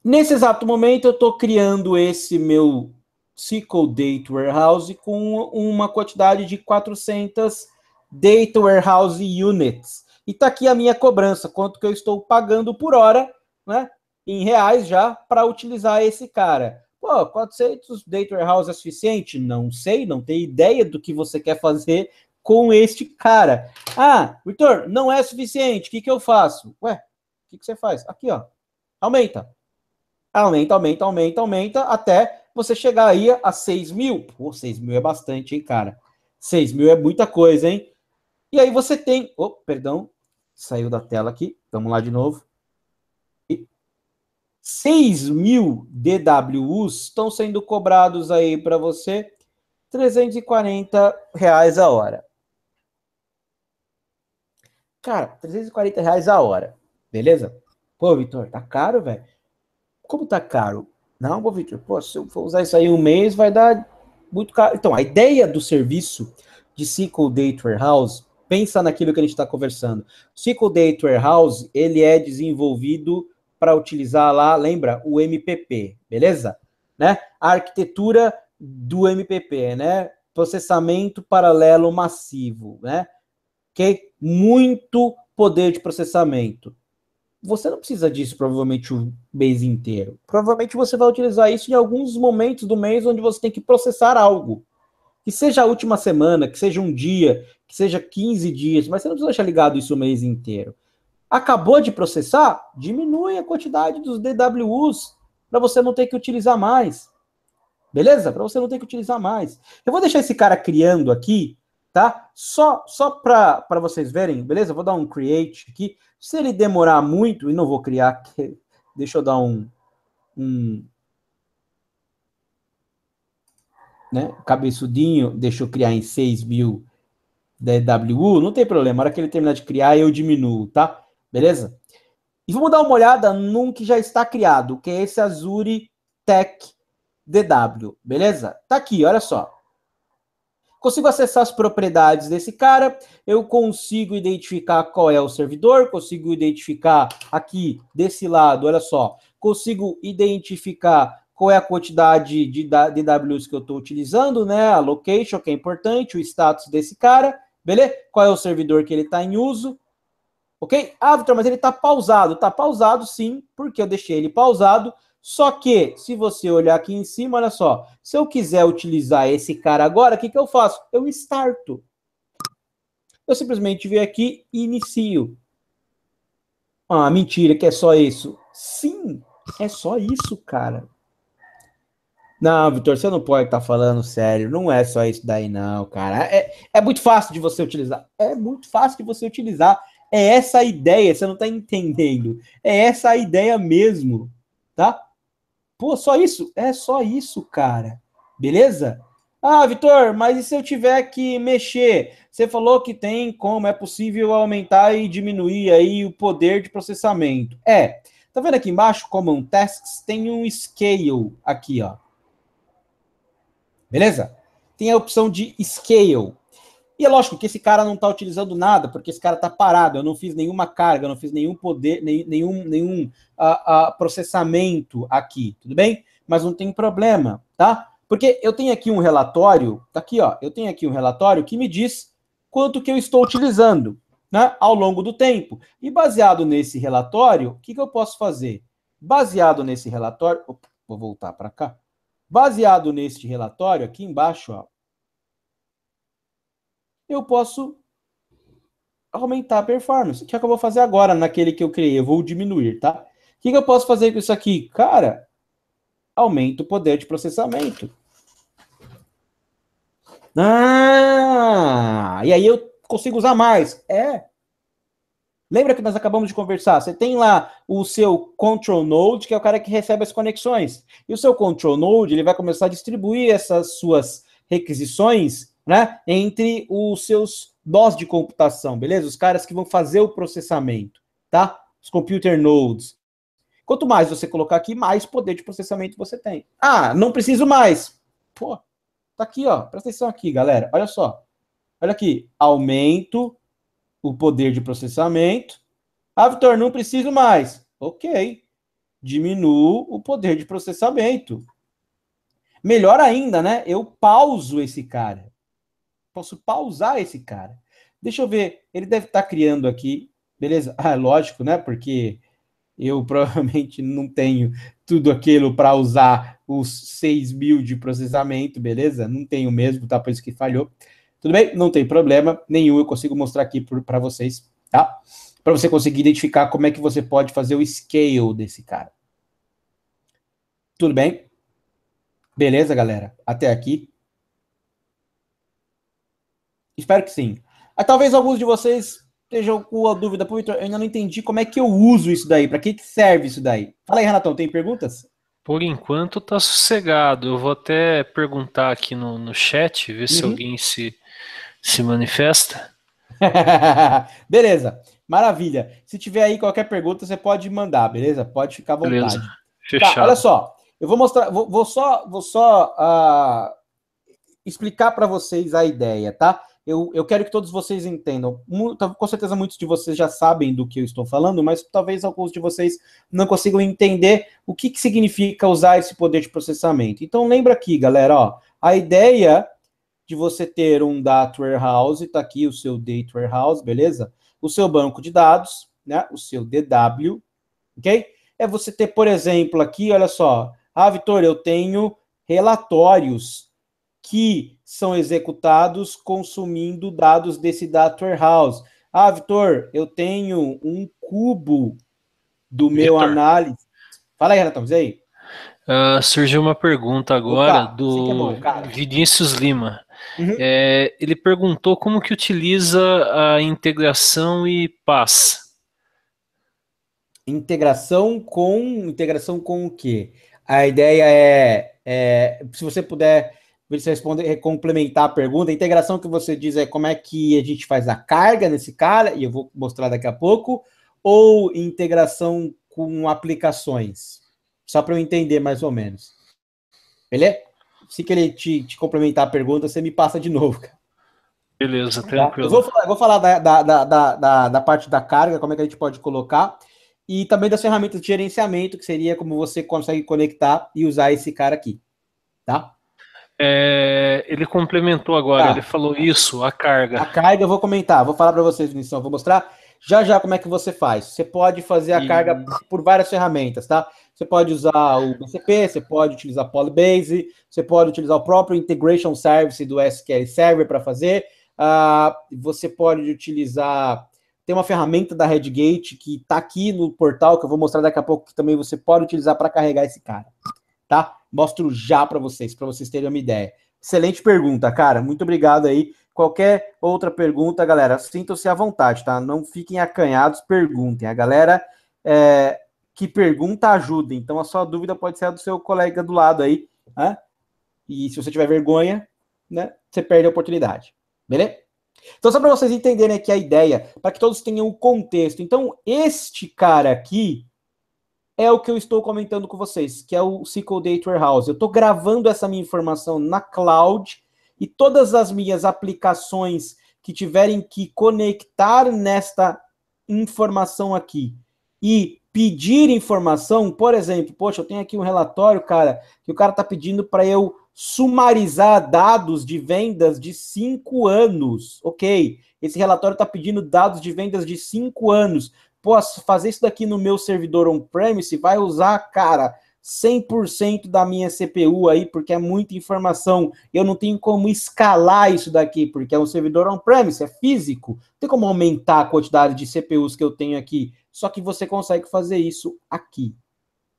Nesse exato momento, eu estou criando esse meu SQL Data Warehouse com uma quantidade de 400 Data Warehouse Units. E tá aqui a minha cobrança, quanto que eu estou pagando por hora, né? Em reais já, para utilizar esse cara. Pô, 400 data Warehouse é suficiente? Não sei, não tenho ideia do que você quer fazer com este cara. Ah, Vitor, não é suficiente, o que, que eu faço? Ué, o que, que você faz? Aqui, ó, aumenta. Aumenta, aumenta, aumenta, aumenta, até você chegar aí a 6 mil. Pô, 6 mil é bastante, hein, cara? 6 mil é muita coisa, hein? E aí você tem. Oh, perdão, Saiu da tela aqui. Vamos lá de novo. 6 mil DWUs estão sendo cobrados aí para você, 340 reais a hora. Cara, 340 reais a hora, beleza? Pô, Vitor, tá caro, velho. Como tá caro? Não, pô, Vitor, pô, se eu for usar isso aí um mês, vai dar muito caro. Então, a ideia do serviço de Cycle data Warehouse pensa naquilo que a gente está conversando. SQL Data Warehouse, ele é desenvolvido para utilizar lá, lembra, o MPP, beleza? Né? A arquitetura do MPP, né? Processamento paralelo massivo, né? Que é muito poder de processamento. Você não precisa disso provavelmente o mês inteiro. Provavelmente você vai utilizar isso em alguns momentos do mês onde você tem que processar algo. Que seja a última semana, que seja um dia, que seja 15 dias, mas você não precisa deixar ligado isso o mês inteiro. Acabou de processar? Diminui a quantidade dos DWUs para você não ter que utilizar mais. Beleza? Para você não ter que utilizar mais. Eu vou deixar esse cara criando aqui, tá? Só só para vocês verem, beleza? Vou dar um create aqui. Se ele demorar muito, e não vou criar, deixa eu dar um, um né? Cabeçudinho deixou criar em 6 mil DWU, não tem problema. Na hora que ele terminar de criar, eu diminuo, tá? Beleza? E vamos dar uma olhada num que já está criado, que é esse Azure Tech DW, beleza? Tá aqui, olha só. Consigo acessar as propriedades desse cara, eu consigo identificar qual é o servidor, consigo identificar aqui desse lado, olha só, consigo identificar qual é a quantidade de DWs que eu estou utilizando, né? A location, que é importante, o status desse cara, beleza? Qual é o servidor que ele está em uso, ok? Ah, Vitor, mas ele está pausado. Está pausado, sim, porque eu deixei ele pausado. Só que, se você olhar aqui em cima, olha só. Se eu quiser utilizar esse cara agora, o que, que eu faço? Eu starto. Eu simplesmente venho aqui e inicio. Ah, mentira, que é só isso. Sim, é só isso, cara. Não, Vitor, você não pode estar tá falando sério. Não é só isso daí, não, cara. É, é muito fácil de você utilizar. É muito fácil de você utilizar. É essa a ideia, você não tá entendendo. É essa a ideia mesmo, tá? Pô, só isso? É só isso, cara. Beleza? Ah, Vitor, mas e se eu tiver que mexer? Você falou que tem como, é possível aumentar e diminuir aí o poder de processamento. É, tá vendo aqui embaixo, Common Tasks, tem um scale aqui, ó. Beleza? Tem a opção de Scale. E é lógico que esse cara não está utilizando nada, porque esse cara está parado. Eu não fiz nenhuma carga, não fiz nenhum poder, nenhum, nenhum uh, uh, processamento aqui, tudo bem? Mas não tem problema, tá? Porque eu tenho aqui um relatório, tá aqui, ó. Eu tenho aqui um relatório que me diz quanto que eu estou utilizando, né, ao longo do tempo. E baseado nesse relatório, o que, que eu posso fazer? Baseado nesse relatório, opa, vou voltar para cá. Baseado neste relatório, aqui embaixo, ó, eu posso aumentar a performance. O que, é que eu vou fazer agora naquele que eu criei? Eu vou diminuir, tá? O que, que eu posso fazer com isso aqui? Cara, aumenta o poder de processamento. Ah! E aí eu consigo usar mais. É. Lembra que nós acabamos de conversar? Você tem lá o seu control node, que é o cara que recebe as conexões. E o seu control node, ele vai começar a distribuir essas suas requisições, né, entre os seus nós de computação, beleza? Os caras que vão fazer o processamento, tá? Os computer nodes. Quanto mais você colocar aqui, mais poder de processamento você tem. Ah, não preciso mais. Pô, tá aqui, ó. Presta atenção aqui, galera. Olha só. Olha aqui. Aumento o poder de processamento. Ah, Vitor, não preciso mais. Ok. Diminuo o poder de processamento. Melhor ainda, né? Eu pauso esse cara. Posso pausar esse cara. Deixa eu ver. Ele deve estar tá criando aqui. Beleza? Ah, é lógico, né? Porque eu provavelmente não tenho tudo aquilo para usar os 6 mil de processamento, beleza? Não tenho mesmo, tá? Por isso que falhou. Tudo bem? Não tem problema nenhum, eu consigo mostrar aqui para vocês, tá? Para você conseguir identificar como é que você pode fazer o scale desse cara. Tudo bem? Beleza, galera? Até aqui? Espero que sim. Ah, talvez alguns de vocês estejam com a dúvida, pô, Victor, eu ainda não entendi como é que eu uso isso daí, para que, que serve isso daí? Fala aí, Renatão, tem perguntas? Por enquanto tá sossegado. Eu vou até perguntar aqui no, no chat, ver uhum. se alguém se se manifesta. beleza, maravilha. Se tiver aí qualquer pergunta, você pode mandar, beleza? Pode ficar à vontade. Beleza. Tá, Fechado. Tá, olha só, eu vou mostrar, vou, vou só, vou só uh, explicar para vocês a ideia, tá? Eu, eu quero que todos vocês entendam. Muito, tá, com certeza muitos de vocês já sabem do que eu estou falando, mas talvez alguns de vocês não consigam entender o que, que significa usar esse poder de processamento. Então lembra aqui, galera, ó, a ideia de você ter um data warehouse, está aqui o seu data warehouse, beleza? O seu banco de dados, né? O seu DW, ok? É você ter, por exemplo, aqui, olha só, ah, Vitor, eu tenho relatórios que são executados consumindo dados desse data warehouse. Ah, Vitor, eu tenho um cubo do meu Victor. análise. Fala aí, Renatão, diz aí. Uh, surgiu uma pergunta agora Opa, do é bom, Vinícius Lima. Uhum. É, ele perguntou como que utiliza a integração e paz. Integração com integração com o quê? A ideia é, é se você puder você responder, é, complementar a pergunta, a integração que você diz é como é que a gente faz a carga nesse cara, e eu vou mostrar daqui a pouco, ou integração com aplicações? Só para eu entender mais ou menos. Beleza? se querer te, te complementar a pergunta, você me passa de novo, cara. Beleza, tá? tranquilo. Eu vou falar, vou falar da, da, da, da, parte da carga, como é que a gente pode colocar, e também das ferramentas de gerenciamento, que seria como você consegue conectar e usar esse cara aqui, tá? É, ele complementou agora, tá. ele falou isso, a carga. A carga eu vou comentar, vou falar para vocês, Vinicius, vou mostrar já já como é que você faz. Você pode fazer a carga por várias ferramentas, tá? Você pode usar o BCP, você pode utilizar Polybase, você pode utilizar o próprio Integration Service do SQL Server para fazer. Uh, você pode utilizar. Tem uma ferramenta da Redgate que está aqui no portal, que eu vou mostrar daqui a pouco, que também você pode utilizar para carregar esse cara. Tá? Mostro já para vocês, para vocês terem uma ideia. Excelente pergunta, cara. Muito obrigado aí. Qualquer outra pergunta, galera, sintam-se à vontade, tá? Não fiquem acanhados, perguntem. A galera é, que pergunta ajuda. Então, a sua dúvida pode ser a do seu colega do lado aí, né? E se você tiver vergonha, né? Você perde a oportunidade. Beleza? Então, só para vocês entenderem aqui a ideia, para que todos tenham o contexto. Então, este cara aqui é o que eu estou comentando com vocês, que é o SQL Data Warehouse. Eu estou gravando essa minha informação na cloud e todas as minhas aplicações que tiverem que conectar nesta informação aqui e pedir informação, por exemplo, poxa, eu tenho aqui um relatório, cara, que o cara está pedindo para eu sumarizar dados de vendas de cinco anos. Ok, esse relatório está pedindo dados de vendas de cinco anos. Posso fazer isso daqui no meu servidor on-premise? Vai usar, cara, 100% da minha CPU aí, porque é muita informação. Eu não tenho como escalar isso daqui, porque é um servidor on-premise, é físico. Não tem como aumentar a quantidade de CPUs que eu tenho aqui só que você consegue fazer isso aqui.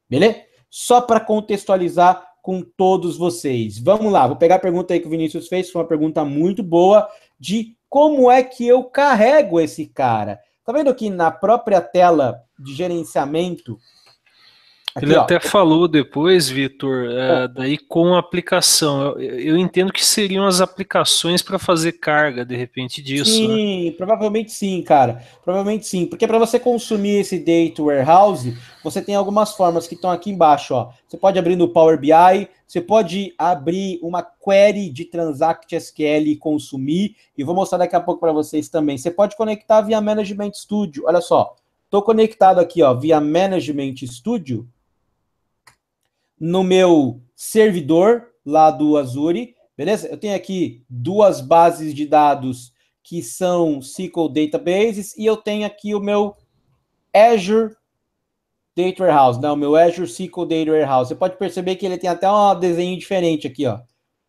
Beleza? Só para contextualizar com todos vocês. Vamos lá, vou pegar a pergunta aí que o Vinícius fez, foi uma pergunta muito boa de como é que eu carrego esse cara. Tá vendo aqui na própria tela de gerenciamento Aqui, Ele ó. até falou depois, Vitor, é, daí com a aplicação. Eu, eu, entendo que seriam as aplicações para fazer carga, de repente, disso. Né? Sim, né? provavelmente sim, cara. Provavelmente sim. Porque para você consumir esse Data Warehouse, você tem algumas formas que estão aqui embaixo. Ó. Você pode abrir no Power BI, você pode abrir uma query de Transact SQL e consumir. E vou mostrar daqui a pouco para vocês também. Você pode conectar via Management Studio. Olha só. Estou conectado aqui ó, via Management Studio no meu servidor lá do Azure, beleza? Eu tenho aqui duas bases de dados que são SQL Databases e eu tenho aqui o meu Azure Data Warehouse, não, né? meu Azure SQL Data Warehouse. Você pode perceber que ele tem até um desenho diferente aqui, ó,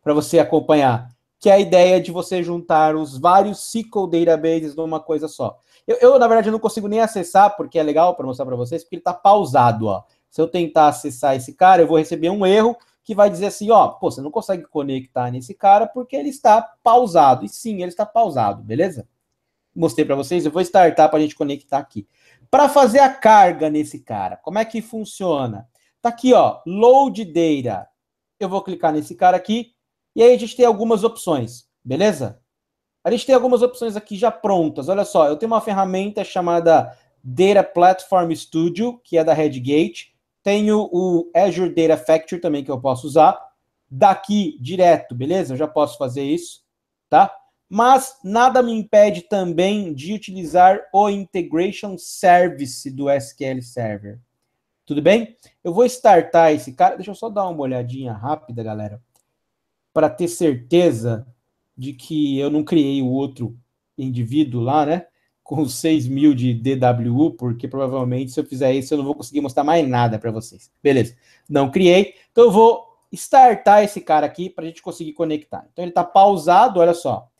para você acompanhar, que é a ideia de você juntar os vários SQL Databases numa coisa só. Eu, eu na verdade, não consigo nem acessar, porque é legal para mostrar para vocês, porque ele está pausado, ó. Se eu tentar acessar esse cara, eu vou receber um erro que vai dizer assim, ó, pô, você não consegue conectar nesse cara porque ele está pausado. E sim, ele está pausado, beleza? Mostrei para vocês, eu vou startar para a gente conectar aqui. Para fazer a carga nesse cara, como é que funciona? Tá aqui, ó, load data. Eu vou clicar nesse cara aqui e aí a gente tem algumas opções, beleza? A gente tem algumas opções aqui já prontas. Olha só, eu tenho uma ferramenta chamada Data Platform Studio, que é da Redgate. Tenho o Azure Data Factory também que eu posso usar. Daqui direto, beleza? Eu já posso fazer isso, tá? Mas nada me impede também de utilizar o Integration Service do SQL Server. Tudo bem? Eu vou startar esse cara. Deixa eu só dar uma olhadinha rápida, galera. Para ter certeza de que eu não criei o outro indivíduo lá, né? com 6 mil de DWU, porque provavelmente se eu fizer isso eu não vou conseguir mostrar mais nada para vocês. Beleza, não criei, então eu vou startar esse cara aqui para a gente conseguir conectar. Então ele está pausado, olha só.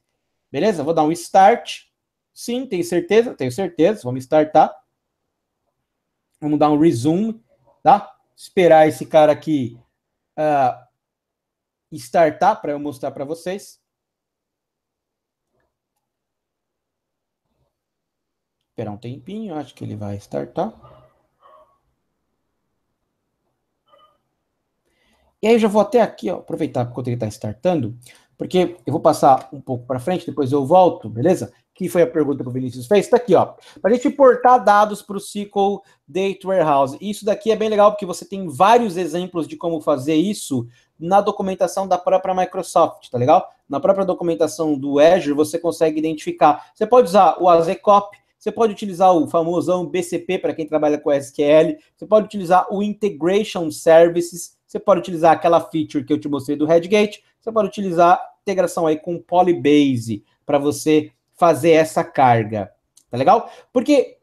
Beleza, vou dar um start. Sim, tenho certeza, tenho certeza, vamos startar. Vamos dar um resume, tá? Esperar esse cara aqui uh, startar para eu mostrar para vocês. Esperar um tempinho, acho que ele vai startar. E aí eu já vou até aqui, ó, aproveitar enquanto ele está startando, porque eu vou passar um pouco para frente, depois eu volto, beleza? Que foi a pergunta que o Vinícius fez. Está aqui, ó. Para a gente importar dados para o SQL Data Warehouse. E isso daqui é bem legal, porque você tem vários exemplos de como fazer isso na documentação da própria Microsoft, tá legal? Na própria documentação do Azure, você consegue identificar. Você pode usar o AZCOP, você pode utilizar o famosão BCP para quem trabalha com SQL, você pode utilizar o Integration Services, você pode utilizar aquela feature que eu te mostrei do Redgate, você pode utilizar integração aí com Polybase para você fazer essa carga. Tá legal? Porque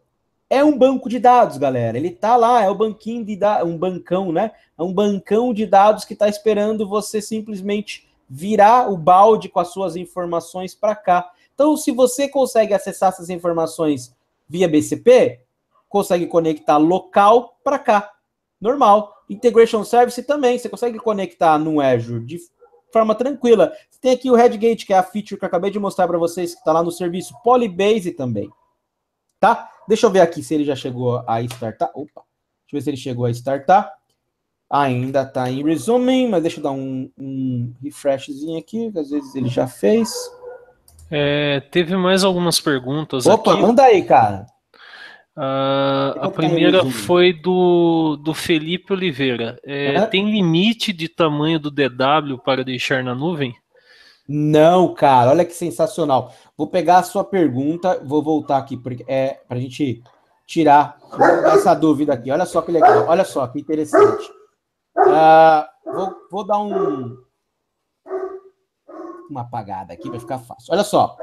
é um banco de dados, galera. Ele tá lá, é o banquinho de dados, um bancão, né? É um bancão de dados que está esperando você simplesmente virar o balde com as suas informações para cá. Então, se você consegue acessar essas informações via BCP, consegue conectar local para cá, normal. Integration Service também, você consegue conectar no Azure de forma tranquila. tem aqui o Redgate, que é a feature que eu acabei de mostrar para vocês, que está lá no serviço Polybase também. Tá? Deixa eu ver aqui se ele já chegou a startar. Opa, deixa eu ver se ele chegou a startar. Ainda está em resuming, mas deixa eu dar um, um refreshzinho aqui, que às vezes ele já fez. É, teve mais algumas perguntas. Opa, aqui. manda aí, cara. Uh, a primeira foi do, do Felipe Oliveira. É, uhum. Tem limite de tamanho do DW para deixar na nuvem? Não, cara, olha que sensacional. Vou pegar a sua pergunta, vou voltar aqui porque é para a gente tirar essa dúvida aqui. Olha só que legal, olha só que interessante. Uh, vou, vou dar um, uma apagada aqui para ficar fácil. Olha só.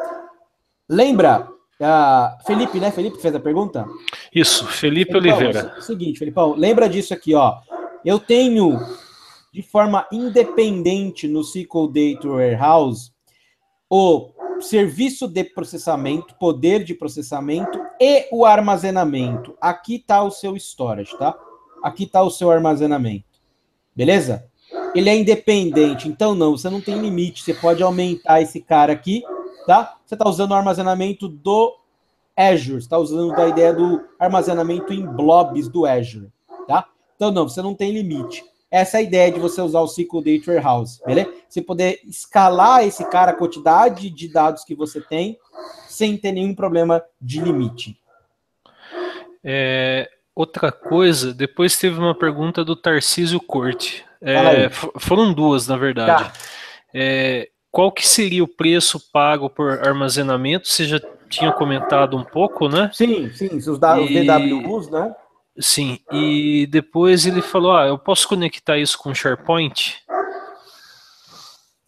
Lembra, uh, Felipe, né? Felipe fez a pergunta? Isso, Felipe, Felipe Oliveira. Paulo, é seguinte, Felipão, lembra disso aqui, ó. Eu tenho, de forma independente no SQL Data Warehouse, o serviço de processamento, poder de processamento e o armazenamento. Aqui está o seu storage, tá? Aqui está o seu armazenamento. Beleza? ele é independente. Então, não, você não tem limite. Você pode aumentar esse cara aqui, tá? Você está usando o armazenamento do Azure. Você está usando da ideia do armazenamento em blobs do Azure, tá? Então, não, você não tem limite. Essa é a ideia de você usar o SQL Data Warehouse, beleza? Você poder escalar esse cara, a quantidade de dados que você tem, sem ter nenhum problema de limite. É, Outra coisa, depois teve uma pergunta do Tarcísio Corte. É, foram duas, na verdade. Tá. É, qual que seria o preço pago por armazenamento? Você já tinha comentado um pouco, né? Sim, sim, os, da, e... os DWUs, né? Sim, e depois ele falou, ah, eu posso conectar isso com SharePoint?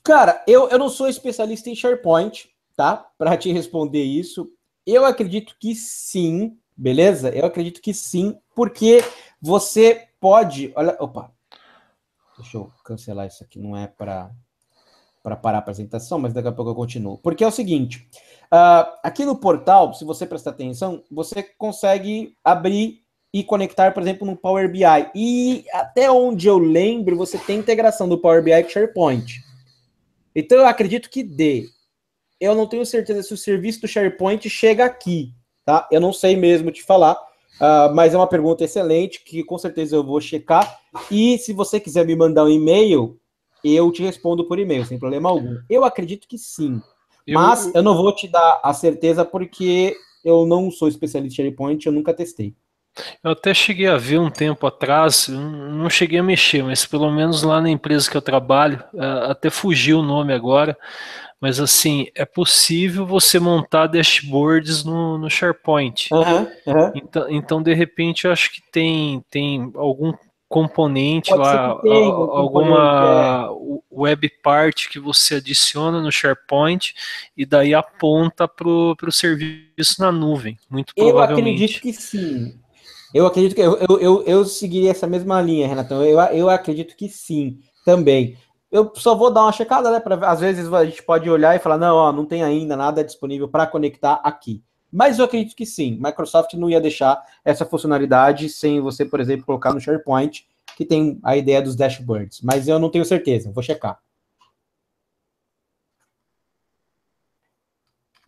Cara, eu, eu não sou especialista em SharePoint, tá? Para te responder isso, eu acredito que sim, Beleza? Eu acredito que sim, porque você pode. Olha, opa. Deixa eu cancelar isso aqui, não é para para parar a apresentação, mas daqui a pouco eu continuo. Porque é o seguinte, uh, aqui no portal, se você prestar atenção, você consegue abrir e conectar, por exemplo, no Power BI. E até onde eu lembro, você tem integração do Power BI com SharePoint. Então eu acredito que dê. Eu não tenho certeza se o serviço do SharePoint chega aqui, tá? Eu não sei mesmo te falar, uh, mas é uma pergunta excelente que com certeza eu vou checar. E se você quiser me mandar um e-mail, eu te respondo por e-mail, sem problema algum. Eu acredito que sim, eu... mas eu não vou te dar a certeza porque eu não sou especialista em SharePoint, eu nunca testei. Eu até cheguei a ver um tempo atrás, não cheguei a mexer, mas pelo menos lá na empresa que eu trabalho, é, até fugiu o nome agora, mas assim, é possível você montar dashboards no, no SharePoint. Uhum, uhum. Então, então, de repente, eu acho que tem, tem algum componente Pode lá, tem, alguma componente, é. web part que você adiciona no SharePoint e daí aponta para o serviço na nuvem, muito provavelmente. Eu acredito que sim. Eu acredito que eu, eu, eu, eu seguiria essa mesma linha, Renato. Eu, eu acredito que sim, também. Eu só vou dar uma checada, né? Pra, às vezes a gente pode olhar e falar, não, ó, não tem ainda nada disponível para conectar aqui. Mas eu acredito que sim. Microsoft não ia deixar essa funcionalidade sem você, por exemplo, colocar no SharePoint, que tem a ideia dos dashboards. Mas eu não tenho certeza, vou checar.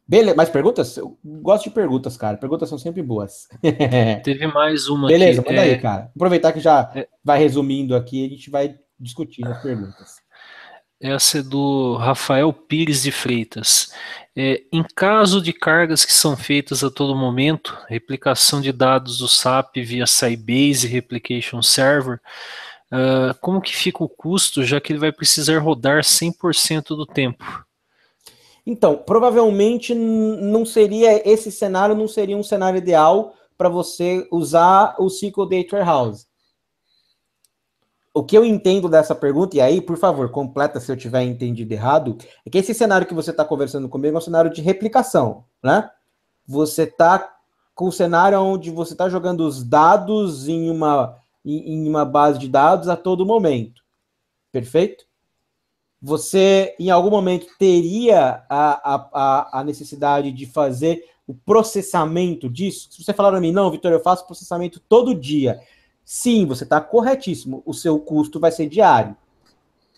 Beleza, mais perguntas? Eu gosto de perguntas, cara. Perguntas são sempre boas. Teve mais uma Beleza, aqui. manda é... aí, cara. Aproveitar que já é... vai resumindo aqui, a gente vai discutindo as perguntas. Essa é do Rafael Pires de Freitas. É, em caso de cargas que são feitas a todo momento, replicação de dados do SAP via Sybase Replication Server, uh, como que fica o custo, já que ele vai precisar rodar 100% do tempo? Então, provavelmente não seria esse cenário, não seria um cenário ideal para você usar o SQL Data Warehouse. O que eu entendo dessa pergunta, e aí, por favor, completa se eu tiver entendido errado, é que esse cenário que você está conversando comigo é um cenário de replicação, né? Você está com o cenário onde você está jogando os dados em uma, em uma base de dados a todo momento. Perfeito? você em algum momento teria a, a, a necessidade de fazer o processamento disso? Se você falar para mim, não, Vitor, eu faço processamento todo dia. Sim, você está corretíssimo. O seu custo vai ser diário.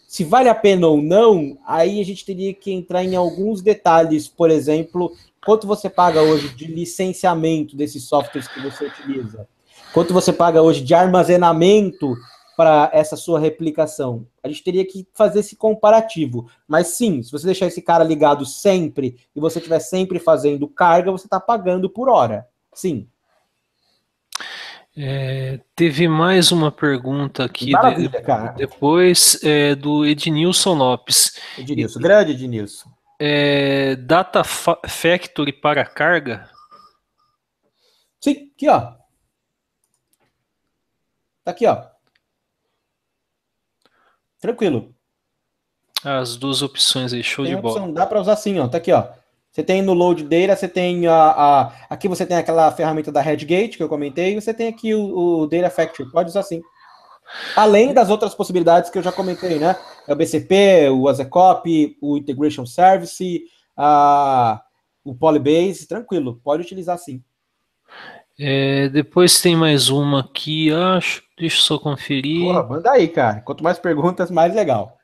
Se vale a pena ou não, aí a gente teria que entrar em alguns detalhes. Por exemplo, quanto você paga hoje de licenciamento desses softwares que você utiliza? Quanto você paga hoje de armazenamento para essa sua replicação? A gente teria que fazer esse comparativo. Mas sim, se você deixar esse cara ligado sempre e você estiver sempre fazendo carga, você está pagando por hora. Sim. É, teve mais uma pergunta aqui de, depois é, do Ednilson Lopes. Ednilson, grande Ednilson. É, data Factory para carga? Sim, aqui ó. Tá aqui ó. Tranquilo. As duas opções aí, show tem de opção, bola. Dá para usar assim, ó. Tá aqui, ó. Você tem no load data, você tem a, a, Aqui você tem aquela ferramenta da Redgate que eu comentei, e você tem aqui o, o Data Factory, pode usar sim. Além das outras possibilidades que eu já comentei, né? É o BCP, o AZCOP, o Integration Service, a, o Polybase, tranquilo, pode utilizar sim. É, depois tem mais uma aqui, acho. Deixa eu só conferir. manda aí, cara. Quanto mais perguntas, mais legal.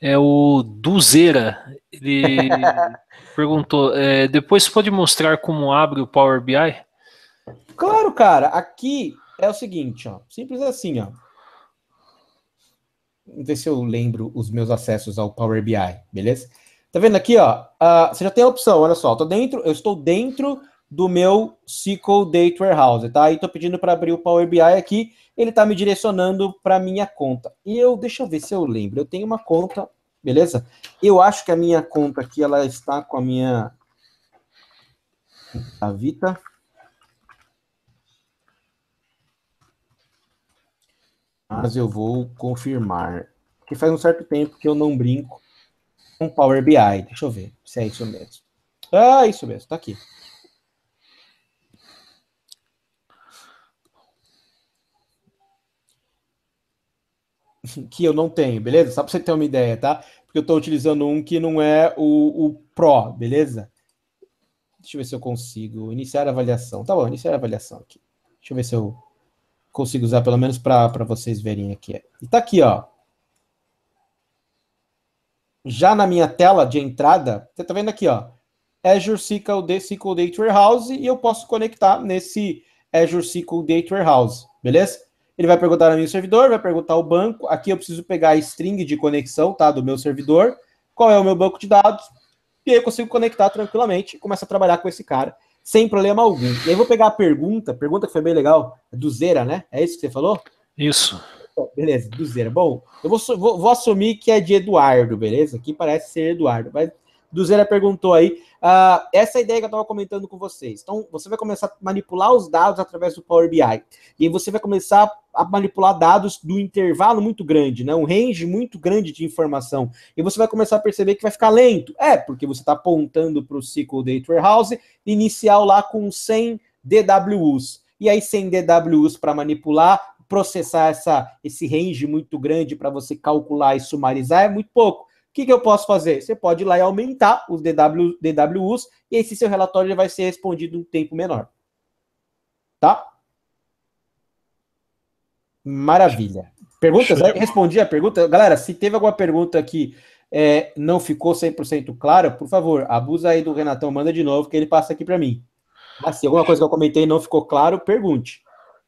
É o Duzeira. Ele perguntou: é, depois pode mostrar como abre o Power BI? Claro, cara. Aqui é o seguinte, ó. Simples assim, ó. Vamos ver se eu lembro os meus acessos ao Power BI, beleza? Tá vendo aqui, ó? Uh, você já tem a opção, olha só. Eu tô dentro, eu estou dentro do meu SQL Data Warehouse, tá? Aí tô pedindo para abrir o Power BI aqui, ele tá me direcionando para minha conta. E eu, deixa eu ver se eu lembro, eu tenho uma conta, beleza? Eu acho que a minha conta aqui, ela está com a minha... A Vita... Mas eu vou confirmar. Porque faz um certo tempo que eu não brinco com Power BI. Deixa eu ver se é isso mesmo. Ah, isso mesmo, tá aqui. que eu não tenho, beleza? Só para você ter uma ideia, tá? Porque eu estou utilizando um que não é o, o Pro, beleza? Deixa eu ver se eu consigo iniciar a avaliação. Tá bom, iniciar a avaliação aqui. Deixa eu ver se eu consigo usar pelo menos para vocês verem aqui. E tá aqui, ó. Já na minha tela de entrada, você tá vendo aqui, ó. Azure SQL, D, SQL Data Warehouse e eu posso conectar nesse Azure SQL Data Warehouse, beleza? Ele vai perguntar ao meu servidor, vai perguntar ao banco. Aqui eu preciso pegar a string de conexão tá, do meu servidor, qual é o meu banco de dados, e aí eu consigo conectar tranquilamente e a trabalhar com esse cara sem problema algum. E aí eu vou pegar a pergunta, pergunta que foi bem legal, do Zera, né? É isso que você falou? Isso. beleza, do Zera. Bom, eu vou, vou, vou, assumir que é de Eduardo, beleza? Que parece ser Eduardo. Mas do Zera perguntou aí Uh, essa é a ideia que eu estava comentando com vocês. Então, você vai começar a manipular os dados através do Power BI. E aí você vai começar a manipular dados do intervalo muito grande, né? um range muito grande de informação. E você vai começar a perceber que vai ficar lento. É, porque você está apontando para o SQL Data Warehouse inicial lá com 100 DWUs. E aí, 100 DWUs para manipular, processar essa, esse range muito grande para você calcular e sumarizar é muito pouco que, que eu posso fazer? Você pode ir lá e aumentar os DW, DWUs, e esse seu relatório vai ser respondido em um tempo menor. Tá? Maravilha. Perguntas? Show. Respondi a pergunta. Galera, se teve alguma pergunta que é, não ficou 100% clara, por favor, abusa aí do Renatão, manda de novo, que ele passa aqui para mim. Ah, assim, se alguma coisa que eu comentei não ficou claro, pergunte.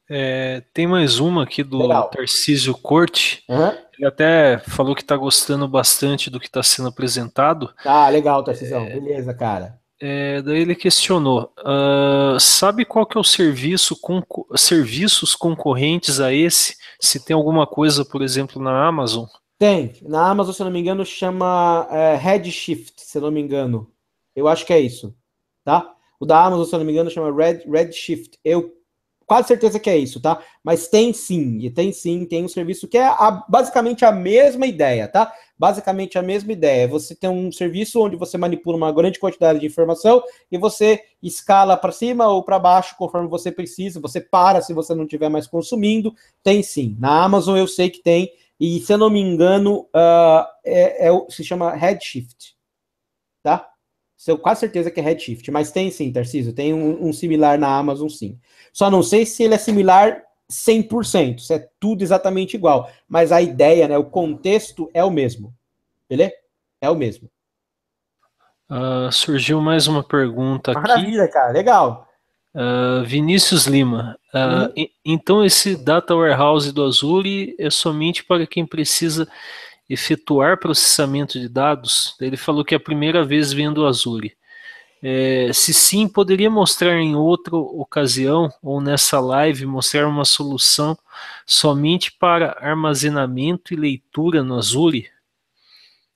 É, tem mais uma aqui do Legal. Tarcísio Corte. Uhum. Ele até falou que está gostando bastante do que está sendo apresentado. Ah, legal, Tarcísio. É, Beleza, cara. É, daí ele questionou: uh, sabe qual que é o serviço, conco serviços concorrentes a esse? Se tem alguma coisa, por exemplo, na Amazon? Tem. Na Amazon, se não me engano, chama é, Redshift, se não me engano. Eu acho que é isso. Tá? O da Amazon, se não me engano, chama Red, Redshift. Eu quase certeza que é isso, tá? Mas tem sim, tem sim, tem um serviço que é a, basicamente a mesma ideia, tá? Basicamente a mesma ideia. É você tem um serviço onde você manipula uma grande quantidade de informação e você escala para cima ou para baixo conforme você precisa, você para se você não estiver mais consumindo. Tem sim. Na Amazon eu sei que tem, e se eu não me engano, uh, é, é, se chama Redshift, tá? tenho quase certeza que é Redshift, mas tem sim, Tarcísio, tem um, um, similar na Amazon sim. Só não sei se ele é similar 100%, se é tudo exatamente igual, mas a ideia, né, o contexto é o mesmo, beleza? É o mesmo. Uh, surgiu mais uma pergunta Maravilha, aqui. Maravilha, cara, legal. Uh, Vinícius Lima. Uh, uhum. Então esse Data Warehouse do Azure é somente para quem precisa efetuar processamento de dados? Ele falou que é a primeira vez vendo o Azure. É, se sim, poderia mostrar em outra ocasião ou nessa live mostrar uma solução somente para armazenamento e leitura no Azure?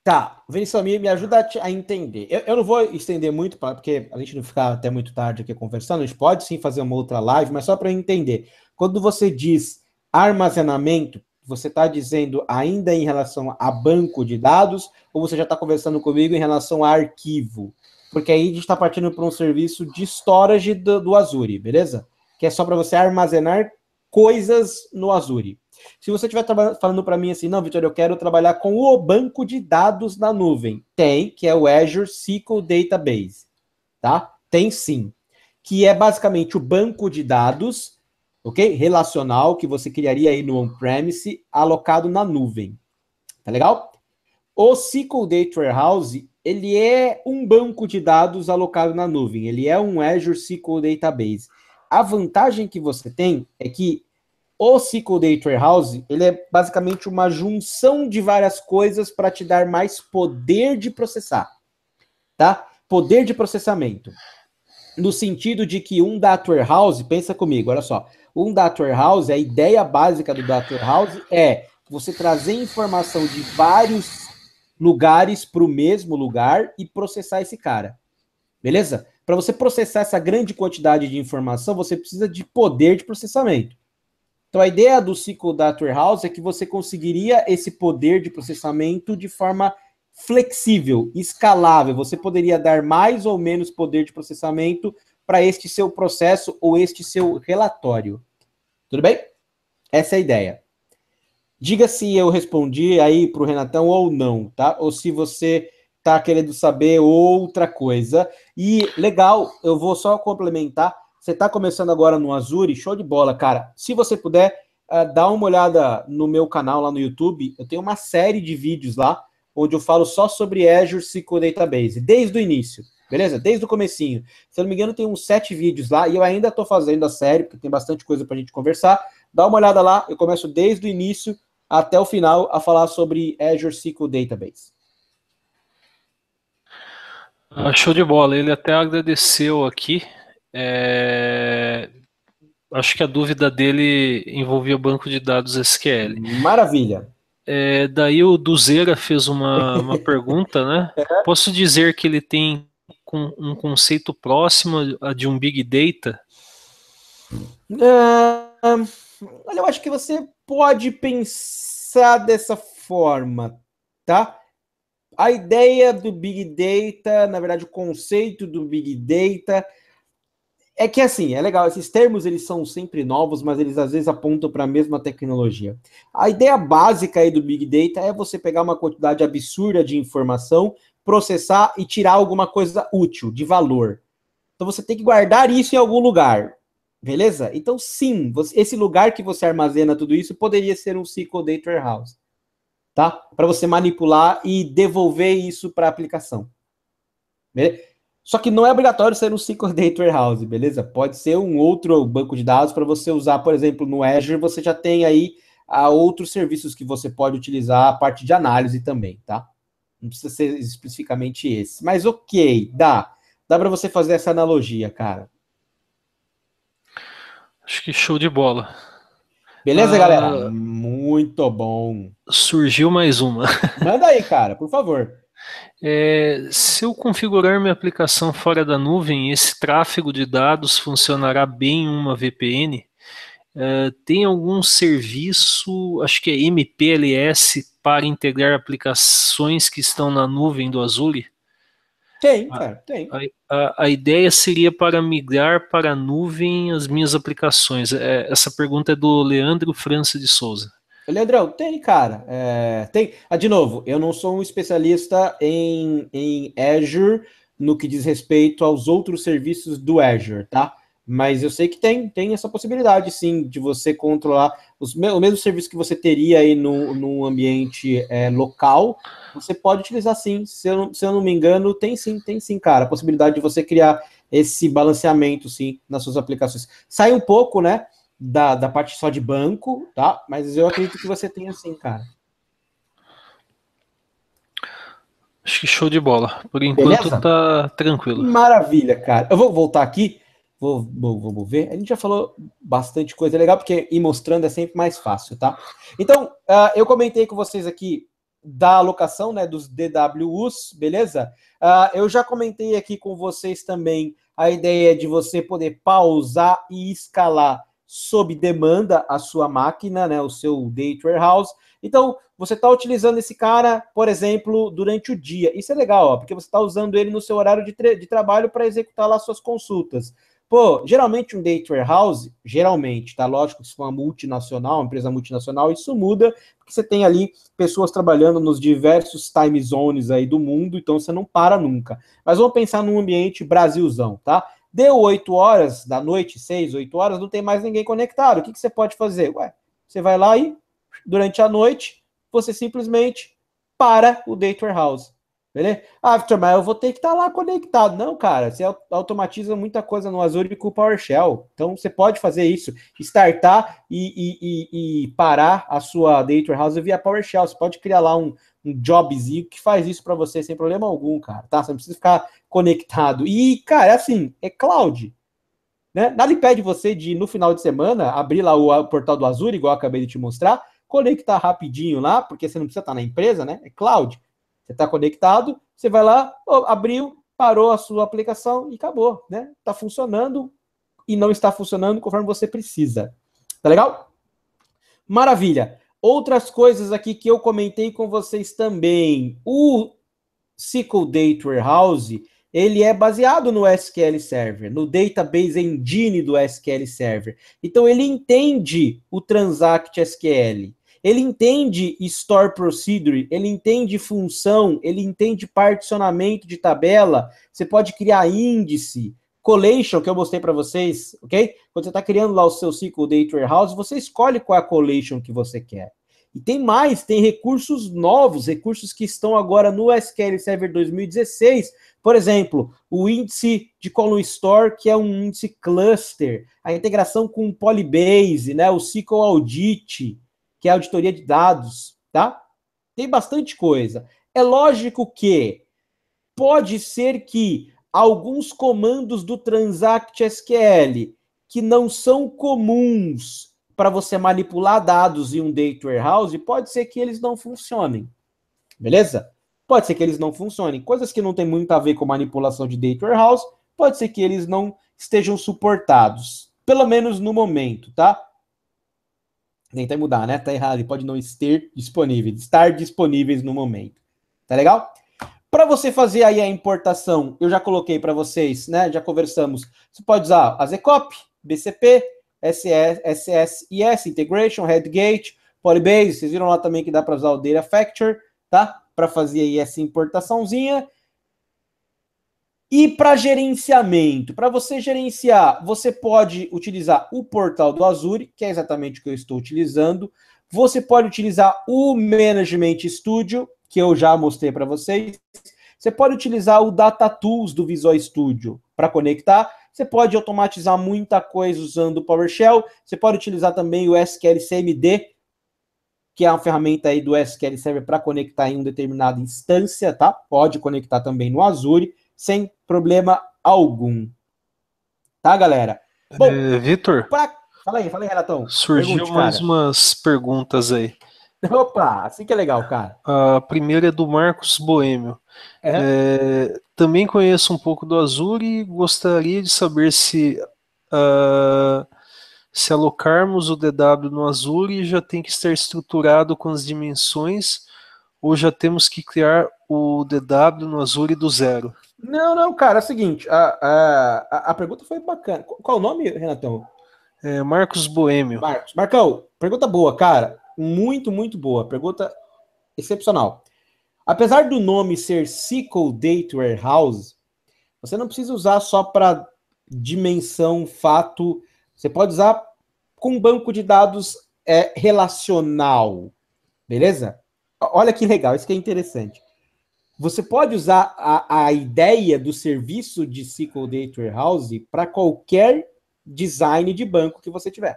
Tá, Vinícius, me, me ajuda a, entender. Eu, eu não vou estender muito, pra, porque a gente não ficar até muito tarde aqui conversando. A gente pode sim fazer uma outra live, mas só para entender. Quando você diz armazenamento, você está dizendo ainda em relação a banco de dados ou você já está conversando comigo em relação a arquivo? Porque aí a gente está partindo para um serviço de storage do, do Azure, beleza? Que é só para você armazenar coisas no Azure. Se você estiver falando para mim assim, não, Vitor, eu quero trabalhar com o banco de dados da nuvem. Tem, que é o Azure SQL Database, tá? Tem sim. Que é basicamente o banco de dados ok? Relacional que você criaria aí no on-premise, alocado na nuvem. Tá legal? O SQL Data Warehouse, ele é um banco de dados alocado na nuvem, ele é um Azure SQL Database. A vantagem que você tem é que o SQL Data Warehouse, ele é basicamente uma junção de várias coisas para te dar mais poder de processar, tá? Poder de processamento. No sentido de que um data warehouse, pensa comigo, olha só, um data warehouse, a ideia básica do data warehouse é você trazer informação de vários lugares para o mesmo lugar e processar esse cara. Beleza? Para você processar essa grande quantidade de informação, você precisa de poder de processamento. Então, a ideia do ciclo Data Warehouse é que você conseguiria esse poder de processamento de forma flexível, escalável. Você poderia dar mais ou menos poder de processamento para este seu processo ou este seu relatório. Tudo bem? Essa é a ideia. Diga se eu respondi aí para o Renatão ou não, tá? Ou se você está querendo saber outra coisa. E legal, eu vou só complementar. Você está começando agora no Azure, show de bola, cara. Se você puder, uh, dá uma olhada no meu canal lá no YouTube. Eu tenho uma série de vídeos lá onde eu falo só sobre Azure SQL Database, desde o início. Beleza? Desde o comecinho. Se eu não me engano, tem uns sete vídeos lá, e eu ainda estou fazendo a série, porque tem bastante coisa para a gente conversar. Dá uma olhada lá, eu começo desde o início até o final a falar sobre Azure SQL Database. Ah, show de bola. Ele até agradeceu aqui. É... Acho que a dúvida dele envolvia banco de dados SQL. Maravilha. É, daí o Duzeira fez uma, uma pergunta, né? É. Posso dizer que ele tem com um conceito próximo de um Big Data? É, olha, eu acho que você pode pensar dessa forma, tá? A ideia do Big Data, na verdade, o conceito do Big Data é que assim, é legal, esses termos eles são sempre novos, mas eles às vezes apontam para a mesma tecnologia. A ideia básica aí do Big Data é você pegar uma quantidade absurda de informação, processar e tirar alguma coisa útil, de valor. Então você tem que guardar isso em algum lugar. Beleza? Então sim, você, esse lugar que você armazena tudo isso poderia ser um SQL Data Warehouse. Tá? Para você manipular e devolver isso para a aplicação. Beleza? Só que não é obrigatório ser um SQL Data Warehouse, beleza? Pode ser um outro banco de dados para você usar, por exemplo, no Azure, você já tem aí a ah, outros serviços que você pode utilizar a parte de análise também, tá? Não precisa ser especificamente esse. Mas ok, dá. Dá para você fazer essa analogia, cara. Acho que show de bola. Beleza, ah, galera? Muito bom. Surgiu mais uma. Manda aí, cara, por favor. É, se eu configurar minha aplicação fora da nuvem, esse tráfego de dados funcionará bem em uma VPN? É, tem algum serviço, acho que é MPLS, para integrar aplicações que estão na nuvem do Azure? Tem, ah, cara, tem. A, a, a, ideia seria para migrar para a nuvem as minhas aplicações. É, essa pergunta é do Leandro França de Souza. Leandrão, tem, cara. É, tem. Ah, de novo, eu não sou um especialista em, em Azure no que diz respeito aos outros serviços do Azure, tá? Mas eu sei que tem, tem essa possibilidade, sim, de você controlar os, o mesmo serviço que você teria aí no, no ambiente é, local, você pode utilizar sim. Se eu, se eu não me engano, tem sim, tem sim, cara. A possibilidade de você criar esse balanceamento, sim, nas suas aplicações. Sai um pouco, né? da, da parte só de banco, tá? Mas eu acredito que você tenha sim, cara. Acho que show de bola. Por enquanto Beleza? tá tranquilo. Maravilha, cara. Eu vou voltar aqui, vou, vou, vou ver. A gente já falou bastante coisa legal, porque ir mostrando é sempre mais fácil, tá? Então, uh, eu comentei com vocês aqui da alocação, né, dos DWUs, beleza? Uh, eu já comentei aqui com vocês também a ideia de você poder pausar e escalar sob demanda a sua máquina, né, o seu data warehouse. Então, você está utilizando esse cara, por exemplo, durante o dia. Isso é legal, ó, porque você está usando ele no seu horário de, de trabalho para executar lá suas consultas. Pô, geralmente um data warehouse, geralmente, tá? Lógico que se for uma multinacional, uma empresa multinacional, isso muda, porque você tem ali pessoas trabalhando nos diversos time zones aí do mundo, então você não para nunca. Mas vamos pensar num ambiente Brasilzão, tá? Deu 8 horas da noite, 6, 8 horas, não tem mais ninguém conectado. O que, que você pode fazer? Ué, você vai lá e, durante a noite, você simplesmente para o Data Warehouse. Beleza? Ah, mas eu vou ter que estar tá lá conectado. Não, cara, você automatiza muita coisa no Azure com o PowerShell. Então, você pode fazer isso, startar e, e, e, e parar a sua Data House via PowerShell. Você pode criar lá um, um jobzinho que faz isso para você sem problema algum, cara, tá? Você não precisa ficar conectado. E, cara, é assim, é cloud. Né? Nada impede você de, no final de semana, abrir lá o, o portal do Azure, igual acabei de te mostrar, conectar rapidinho lá, porque você não precisa estar tá na empresa, né? É cloud. Você está conectado, você vai lá, abriu, parou a sua aplicação e acabou, né? Está funcionando e não está funcionando conforme você precisa. Tá legal? Maravilha. Outras coisas aqui que eu comentei com vocês também. O SQL Data Warehouse, ele é baseado no SQL Server, no Database Engine do SQL Server. Então, ele entende o Transact SQL. Ele entende store procedure, ele entende função, ele entende particionamento de tabela. Você pode criar índice, collation que eu mostrei para vocês, ok? Quando você está criando lá o seu ciclo Data Warehouse, você escolhe qual é a collation que você quer. E tem mais, tem recursos novos, recursos que estão agora no SQL Server 2016. Por exemplo, o índice de column store, que é um índice cluster, a integração com o Polybase, né, o SQL Audit, que é a auditoria de dados, tá? Tem bastante coisa. É lógico que pode ser que alguns comandos do Transact SQL que não são comuns para você manipular dados em um data warehouse, pode ser que eles não funcionem. Beleza? Pode ser que eles não funcionem. Coisas que não tem muito a ver com manipulação de data warehouse, pode ser que eles não estejam suportados, pelo menos no momento, tá? Tentei mudar, né? Tá errado. Pode não estar disponível, estar disponíveis no momento. Tá legal? Para você fazer aí a importação, eu já coloquei para vocês, né? Já conversamos. Você pode usar a Zcop, BCP, SS, SSIS, Integration, Headgate, Polybase. Vocês viram lá também que dá para usar o Data Factor, tá? Para fazer aí essa importaçãozinha. E para gerenciamento, para você gerenciar, você pode utilizar o portal do Azure, que é exatamente o que eu estou utilizando. Você pode utilizar o Management Studio, que eu já mostrei para vocês. Você pode utilizar o Data Tools do Visual Studio para conectar. Você pode automatizar muita coisa usando o PowerShell. Você pode utilizar também o SQL CMD, que é uma ferramenta aí do SQL Server para conectar em uma determinada instância, tá? Pode conectar também no Azure sem problema algum. Tá, galera? Bom, é, Vitor? Pra... Fala aí, fala aí, Renatão. Surgiu Pergunte, mais cara. umas perguntas aí. Opa, assim que é legal, cara. A primeira é do Marcos Boêmio. É. É, também conheço um pouco do Azure e gostaria de saber se uh, se alocarmos o DW no Azure já tem que estar estruturado com as dimensões ou já temos que criar o DW no Azure do zero? Não, não, cara, é o seguinte, a, a, a pergunta foi bacana. Qual, o nome, Renatão? É, Marcos Boêmio. Marcos. Marcão, pergunta boa, cara. Muito, muito boa. Pergunta excepcional. Apesar do nome ser SQL Data Warehouse, você não precisa usar só para dimensão, fato. Você pode usar com banco de dados é, relacional. Beleza? Olha que legal, isso que é interessante. Você pode usar a, a ideia do serviço de SQL Data Warehouse para qualquer design de banco que você tiver.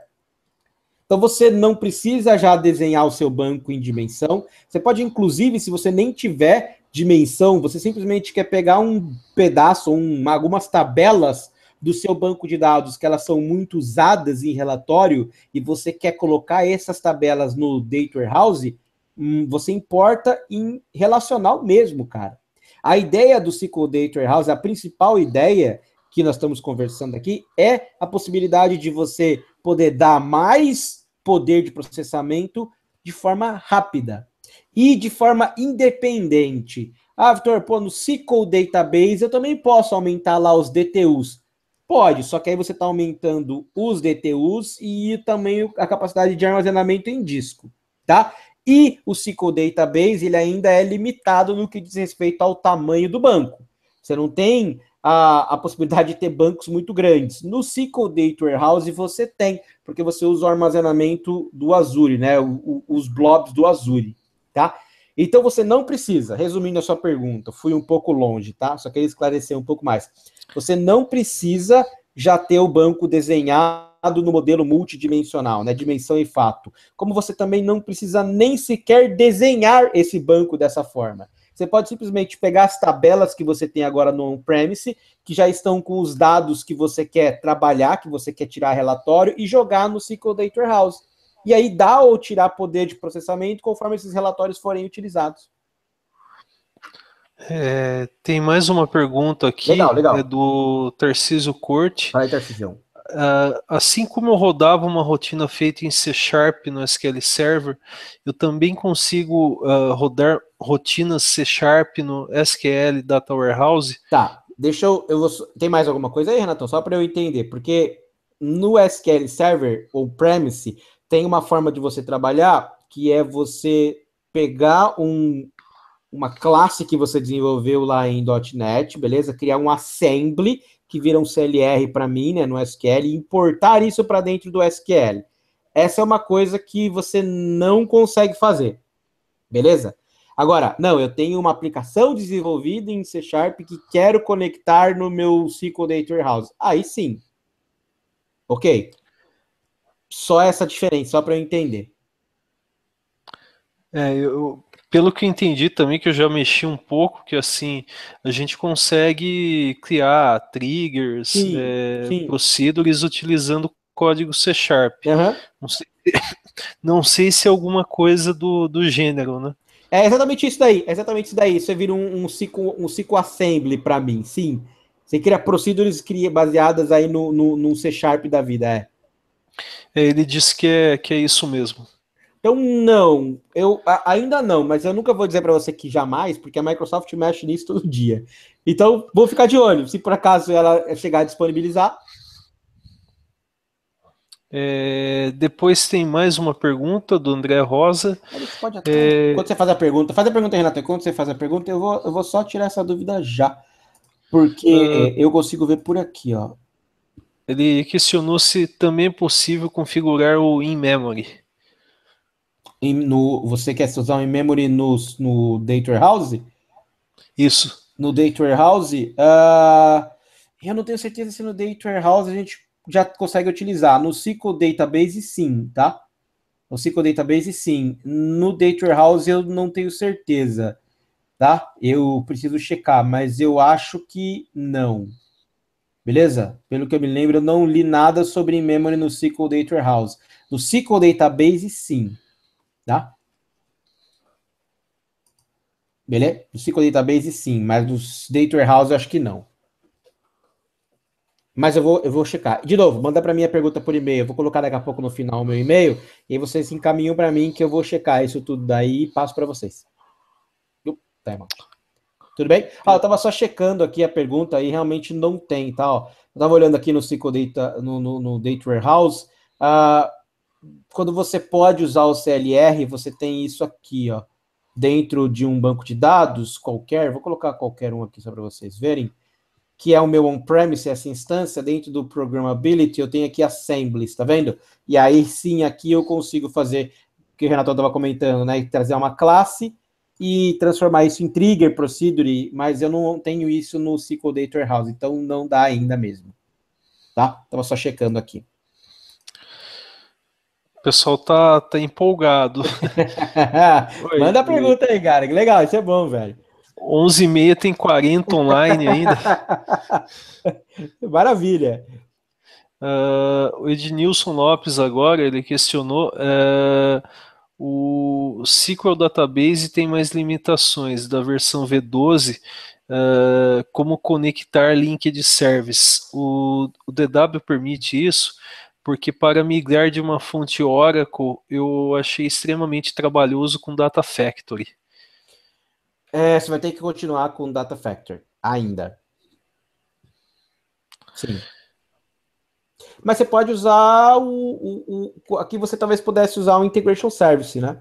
Então você não precisa já desenhar o seu banco em dimensão. Você pode, inclusive, se você nem tiver dimensão, você simplesmente quer pegar um pedaço, um, algumas tabelas do seu banco de dados que elas são muito usadas em relatório e você quer colocar essas tabelas no Data Warehouse, Hum, você importa em relacional mesmo, cara. A ideia do SQL Data Warehouse, a principal ideia que nós estamos conversando aqui, é a possibilidade de você poder dar mais poder de processamento de forma rápida e de forma independente. Ah, Vitor, pô, no SQL Database eu também posso aumentar lá os DTUs. Pode, só que aí você está aumentando os DTUs e também a capacidade de armazenamento em disco, tá? E o SQL Database ele ainda é limitado no que diz respeito ao tamanho do banco. Você não tem a, a possibilidade de ter bancos muito grandes. No SQL Data Warehouse você tem, porque você usa o armazenamento do Azure, né? O, o, os blobs do Azure, tá? Então você não precisa, resumindo a sua pergunta, fui um pouco longe, tá? Só queria esclarecer um pouco mais. Você não precisa já ter o banco desenhado no modelo multidimensional, né, dimensão e fato. Como você também não precisa nem sequer desenhar esse banco dessa forma. Você pode simplesmente pegar as tabelas que você tem agora no on-premise, que já estão com os dados que você quer trabalhar, que você quer tirar relatório, e jogar no SQL Data House. E aí dá ou tirar poder de processamento conforme esses relatórios forem utilizados. É, tem mais uma pergunta aqui legal, legal. É do Tarciso Corte. Vai, Tarcisão. Uh, assim como eu rodava uma rotina feita em C Sharp no SQL Server, eu também consigo uh, rodar rotinas C Sharp no SQL Data Warehouse. Tá, deixa eu, eu vou, tem mais alguma coisa aí, Renato? Só para eu entender, porque no SQL Server ou Premise tem uma forma de você trabalhar que é você pegar um, uma classe que você desenvolveu lá em .NET, beleza? Criar um assembly que viram CLR para mim, né, no SQL, e importar isso para dentro do SQL. Essa é uma coisa que você não consegue fazer. Beleza? Agora, não, eu tenho uma aplicação desenvolvida em C Sharp que quero conectar no meu SQL Data Warehouse. Aí sim. Ok. Só essa diferença, só para eu entender. É, eu, pelo que eu entendi também, que eu já mexi um pouco, que assim, a gente consegue criar triggers, sim, é, sim. procedures utilizando código C Sharp. Uhum. Não, sei, não, sei, se é alguma coisa do, do gênero, né? É exatamente isso daí, é exatamente isso daí. Você é vira um, um, ciclo, um ciclo assembly para mim, sim. Você cria procedures cria baseadas aí no, no, no C Sharp da vida, é. é ele disse que é, que é isso mesmo. Então, não, eu a, ainda não, mas eu nunca vou dizer para você que jamais, porque a Microsoft mexe nisso todo dia. Então, vou ficar de olho. Se por acaso ela chegar a disponibilizar. É, depois tem mais uma pergunta do André Rosa. Pode até, é... Quando você faz a pergunta, faz a pergunta, Renato. quando você faz a pergunta, eu vou, eu vou só tirar essa dúvida já. Porque uh... eu consigo ver por aqui, ó. Ele questionou se também é possível configurar o in-memory no, você quer usar um in-memory no, no Data Warehouse? Isso. No Data Warehouse, uh, eu não tenho certeza se no Data Warehouse a gente já consegue utilizar. No SQL Database, sim, tá? No SQL Database, sim. No Data Warehouse, eu não tenho certeza, tá? Eu preciso checar, mas eu acho que não. Beleza? Pelo que eu me lembro, eu não li nada sobre in-memory no SQL Data Warehouse. No SQL Database, sim tá? Beleza? Do SQL Database, sim, mas no Data Warehouse, eu acho que não. Mas eu vou, eu vou checar. De novo, manda para mim a pergunta por e-mail. Eu vou colocar daqui a pouco no final o meu e-mail. E aí vocês encaminham para mim que eu vou checar isso tudo daí e passo para vocês. Tá, irmão. Tudo bem? Ah, eu tava só checando aqui a pergunta e realmente não tem, tá? Ó. Eu tava olhando aqui no SQL Data, no, no, no Data Warehouse. Uh, ah, quando você pode usar o CLR, você tem isso aqui, ó, dentro de um banco de dados qualquer, vou colocar qualquer um aqui só para vocês verem, que é o meu on-premise, essa instância, dentro do programmability, eu tenho aqui assembly, está vendo? E aí sim, aqui eu consigo fazer o que o Renato estava comentando, né? Trazer uma classe e transformar isso em trigger procedure, mas eu não tenho isso no SQL Data Warehouse, então não dá ainda mesmo. Tá? Estava só checando aqui. O pessoal tá, tá empolgado. Oi, Manda a pergunta aí, cara. Que legal, isso é bom, velho. 11 e meia tem 40 online ainda. Maravilha. Uh, o Ednilson Lopes agora, ele questionou uh, o SQL Database tem mais limitações da versão V12 uh, eh, como conectar link de service. O, o DW permite isso? porque para migrar de uma fonte Oracle eu achei extremamente trabalhoso com Data Factory. É, você vai ter que continuar com Data Factory ainda. Sim. Mas você pode usar o, o, o, Aqui você talvez pudesse usar o Integration Service, né?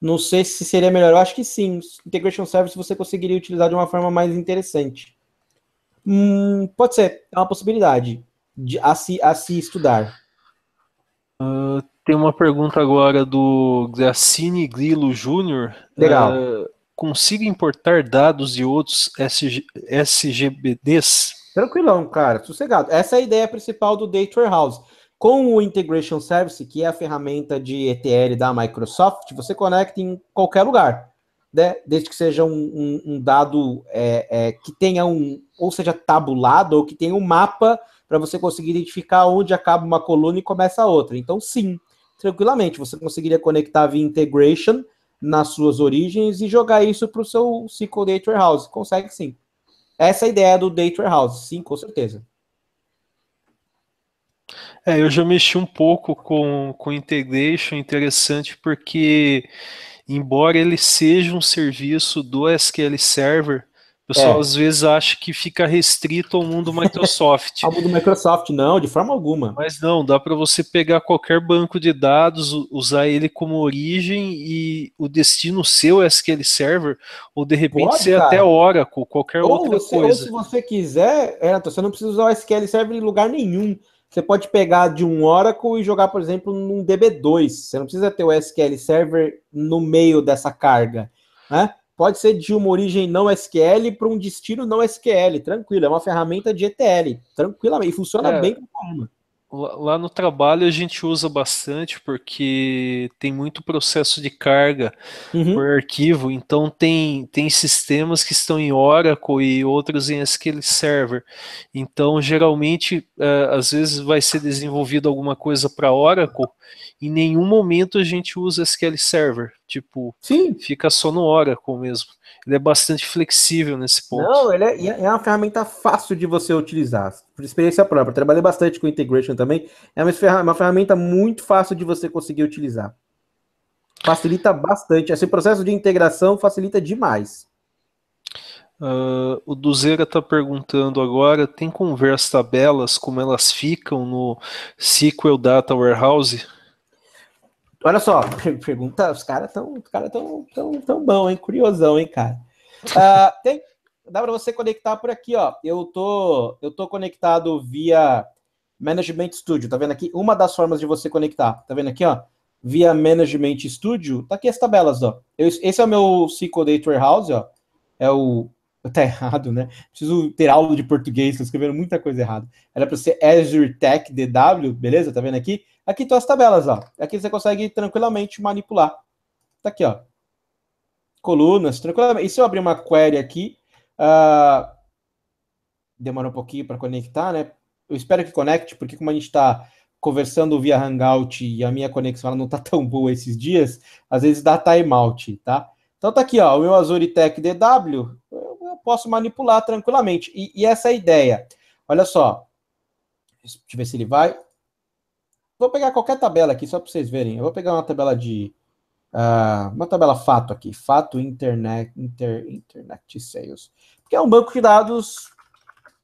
Não sei se seria melhor. Eu acho que sim. Integration Service você conseguiria utilizar de uma forma mais interessante. Hum, pode ser. É uma possibilidade de, a, se, a se estudar. Uh, tem uma pergunta agora do Gassini Grilo Jr. Legal. Uh, consigo importar dados de outros SG, SGBDs? Tranquilão, cara, sossegado. Essa é a ideia principal do Data Warehouse. Com o Integration Service, que é a ferramenta de ETL da Microsoft, você conecta em qualquer lugar, né? desde que seja um, um, um dado é, é, que tenha um, ou seja tabulado, ou que tenha um mapa para você conseguir identificar onde acaba uma coluna e começa a outra. Então, sim, tranquilamente, você conseguiria conectar via integration nas suas origens e jogar isso para o seu SQL Data Warehouse. Consegue sim. Essa é a ideia do Data Warehouse, sim, com certeza. É, eu já mexi um pouco com, com integration, interessante, porque embora ele seja um serviço do SQL Server, pessoal é. às vezes acha que fica restrito ao mundo Microsoft. ao mundo Microsoft, não, de forma alguma. Mas não, dá para você pegar qualquer banco de dados, usar ele como origem e o destino seu é SQL server, ou de repente Pode, ser cara. até Oracle, qualquer ou outra você, coisa. Ou se você quiser, é, você não precisa usar o SQL Server em lugar nenhum. Você pode pegar de um Oracle e jogar, por exemplo, num DB2. Você não precisa ter o SQL Server no meio dessa carga. Né? pode ser de uma origem não SQL para um destino não SQL, tranquilo. É uma ferramenta de ETL, tranquilamente. E funciona é, bem pra forma. Lá no trabalho a gente usa bastante porque tem muito processo de carga uhum. por arquivo, então tem, tem sistemas que estão em Oracle e outros em SQL Server. Então, geralmente, é, às vezes vai ser desenvolvido alguma coisa para Oracle em nenhum momento a gente usa SQL Server. Tipo, Sim. fica só no Oracle mesmo. Ele é bastante flexível nesse ponto. Não, ele é, é, é uma ferramenta fácil de você utilizar, por experiência própria. Trabalhei bastante com integration também. É uma ferramenta, uma ferramenta muito fácil de você conseguir utilizar. Facilita bastante. Esse processo de integração facilita demais. Uh, o Duzeira está perguntando agora: tem conversa tabelas como elas ficam no SQL Data Warehouse? Olha só, pergunta, os caras tão, cara tão, tão, tão bom, hein? Curiosão, hein, cara? Uh, tem, dá para você conectar por aqui, ó. Eu tô, eu tô conectado via Management Studio, tá vendo aqui? Uma das formas de você conectar, tá vendo aqui, ó? Via Management Studio, tá aqui as tabelas, ó. Eu, esse é o meu SQL Data Warehouse, ó. É o tá errado, né? Preciso ter aula de português, tô escrevendo muita coisa errada. Era para ser Azure Tech DW, beleza? Tá vendo aqui? Aqui estão as tabelas, ó. Aqui você consegue tranquilamente manipular. Tá aqui, ó. Colunas, tranquilamente. E se eu abrir uma query aqui, uh, demora um pouquinho para conectar, né? Eu espero que conecte, porque como a gente está conversando via Hangout e a minha conexão não tá tão boa esses dias, às vezes dá timeout, tá? Então tá aqui, ó, o meu Azure Tech DW, posso manipular tranquilamente. E, e essa é a ideia. Olha só. Deixa eu ver se ele vai. Vou pegar qualquer tabela aqui, só para vocês verem. Eu vou pegar uma tabela de. Uh, uma tabela fato aqui. Fato Internet, inter, Internet Sales. Que é um banco de dados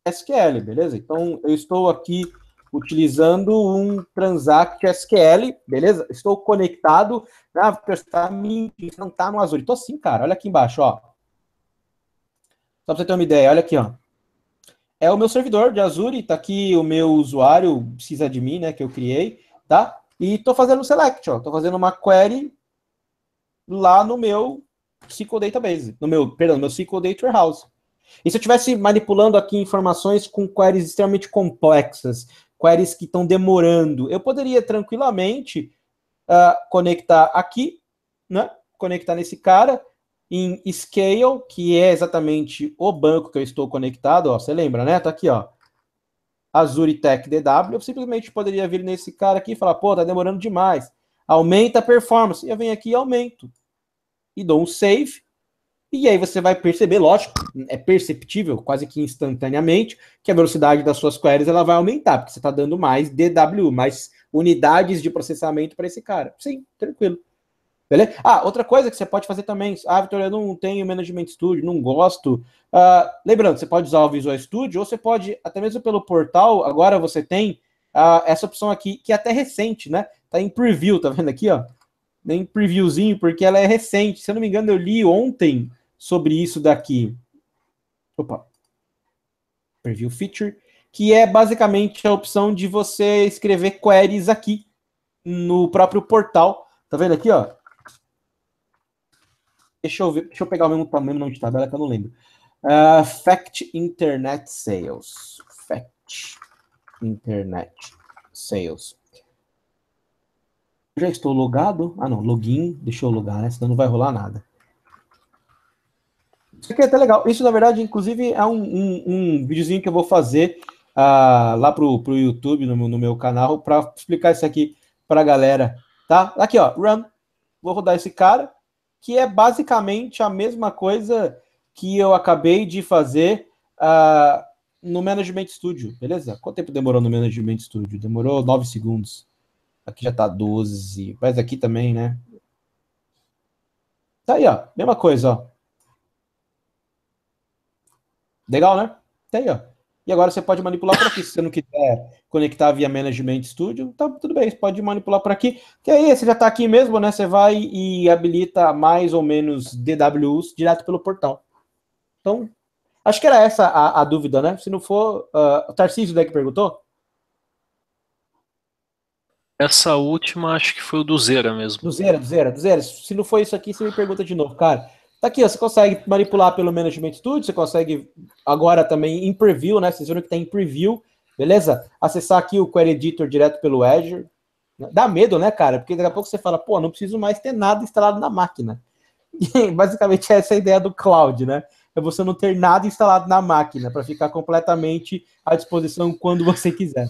SQL, beleza? Então, eu estou aqui utilizando um Transact SQL, beleza? Estou conectado. Ah, está me não está no Azure. Estou sim, cara. Olha aqui embaixo, ó. Só para você ter uma ideia, olha aqui, ó. É o meu servidor de Azure, tá aqui o meu usuário, precisa de mim, né, que eu criei, tá? E tô fazendo um select, ó. Tô fazendo uma query lá no meu SQL Database, no meu, perdão, no meu SQL Data Warehouse. E se eu estivesse manipulando aqui informações com queries extremamente complexas, queries que estão demorando, eu poderia tranquilamente uh, conectar aqui, né? Conectar nesse cara em Scale, que é exatamente o banco que eu estou conectado, ó, você lembra, né? Tá aqui, ó. Azuritech DW, eu simplesmente poderia vir nesse cara aqui e falar, pô, tá demorando demais. Aumenta a performance. Eu venho aqui e aumento. E dou um save. E aí você vai perceber, lógico, é perceptível, quase que instantaneamente, que a velocidade das suas queries ela vai aumentar, porque você está dando mais DW, mais unidades de processamento para esse cara. Sim, tranquilo. Beleza? Ah, outra coisa que você pode fazer também. Ah, Vitor, eu não tenho Management Studio, não gosto. Ah, lembrando, você pode usar o Visual Studio ou você pode, até mesmo pelo portal, agora você tem ah, essa opção aqui, que é até recente, né? Tá em preview, tá vendo aqui, ó? Em previewzinho, porque ela é recente. Se eu não me engano, eu li ontem sobre isso daqui. Opa. Preview Feature. Que é basicamente a opção de você escrever queries aqui no próprio portal. Tá vendo aqui, ó? Deixa eu, ver, deixa eu pegar o mesmo tamanho não de tabela que eu não lembro. Uh, fact Internet Sales. Fact Internet Sales. Já estou logado? Ah, não. Login. Deixa eu logar, né? Senão não vai rolar nada. Isso aqui é até legal. Isso, na verdade, inclusive, é um, um, um videozinho que eu vou fazer uh, lá pro, pro YouTube, no meu, no meu canal, para explicar isso aqui pra galera, tá? Aqui, ó. Run. Vou rodar esse cara que é basicamente a mesma coisa que eu acabei de fazer uh, no Management Studio, beleza? Quanto tempo demorou no Management Studio? Demorou 9 segundos. Aqui já tá 12, mas aqui também, né? Tá aí, ó. Mesma coisa, ó. Legal, né? Tá aí, ó. E agora você pode manipular por aqui. Se você não quiser conectar via Management Studio, tá tudo bem, você pode manipular por aqui. Que aí você já está aqui mesmo, né? Você vai e habilita mais ou menos DWS direto pelo portal. Então, acho que era essa a, a dúvida, né? Se não for, uh, o Tarcísio daí que perguntou. Essa última acho que foi o do Zera mesmo. Do Zera, do Zera, do Zera. Se não for isso aqui, você me pergunta de novo, cara. Tá aqui, ó, você consegue manipular pelo Management Studio, você consegue agora também em preview, né? Vocês viram que tem em preview, beleza? Acessar aqui o Query Editor direto pelo Azure. Dá medo, né, cara? Porque daqui a pouco você fala, pô, não preciso mais ter nada instalado na máquina. E basicamente essa é a ideia do cloud, né? É você não ter nada instalado na máquina para ficar completamente à disposição quando você quiser.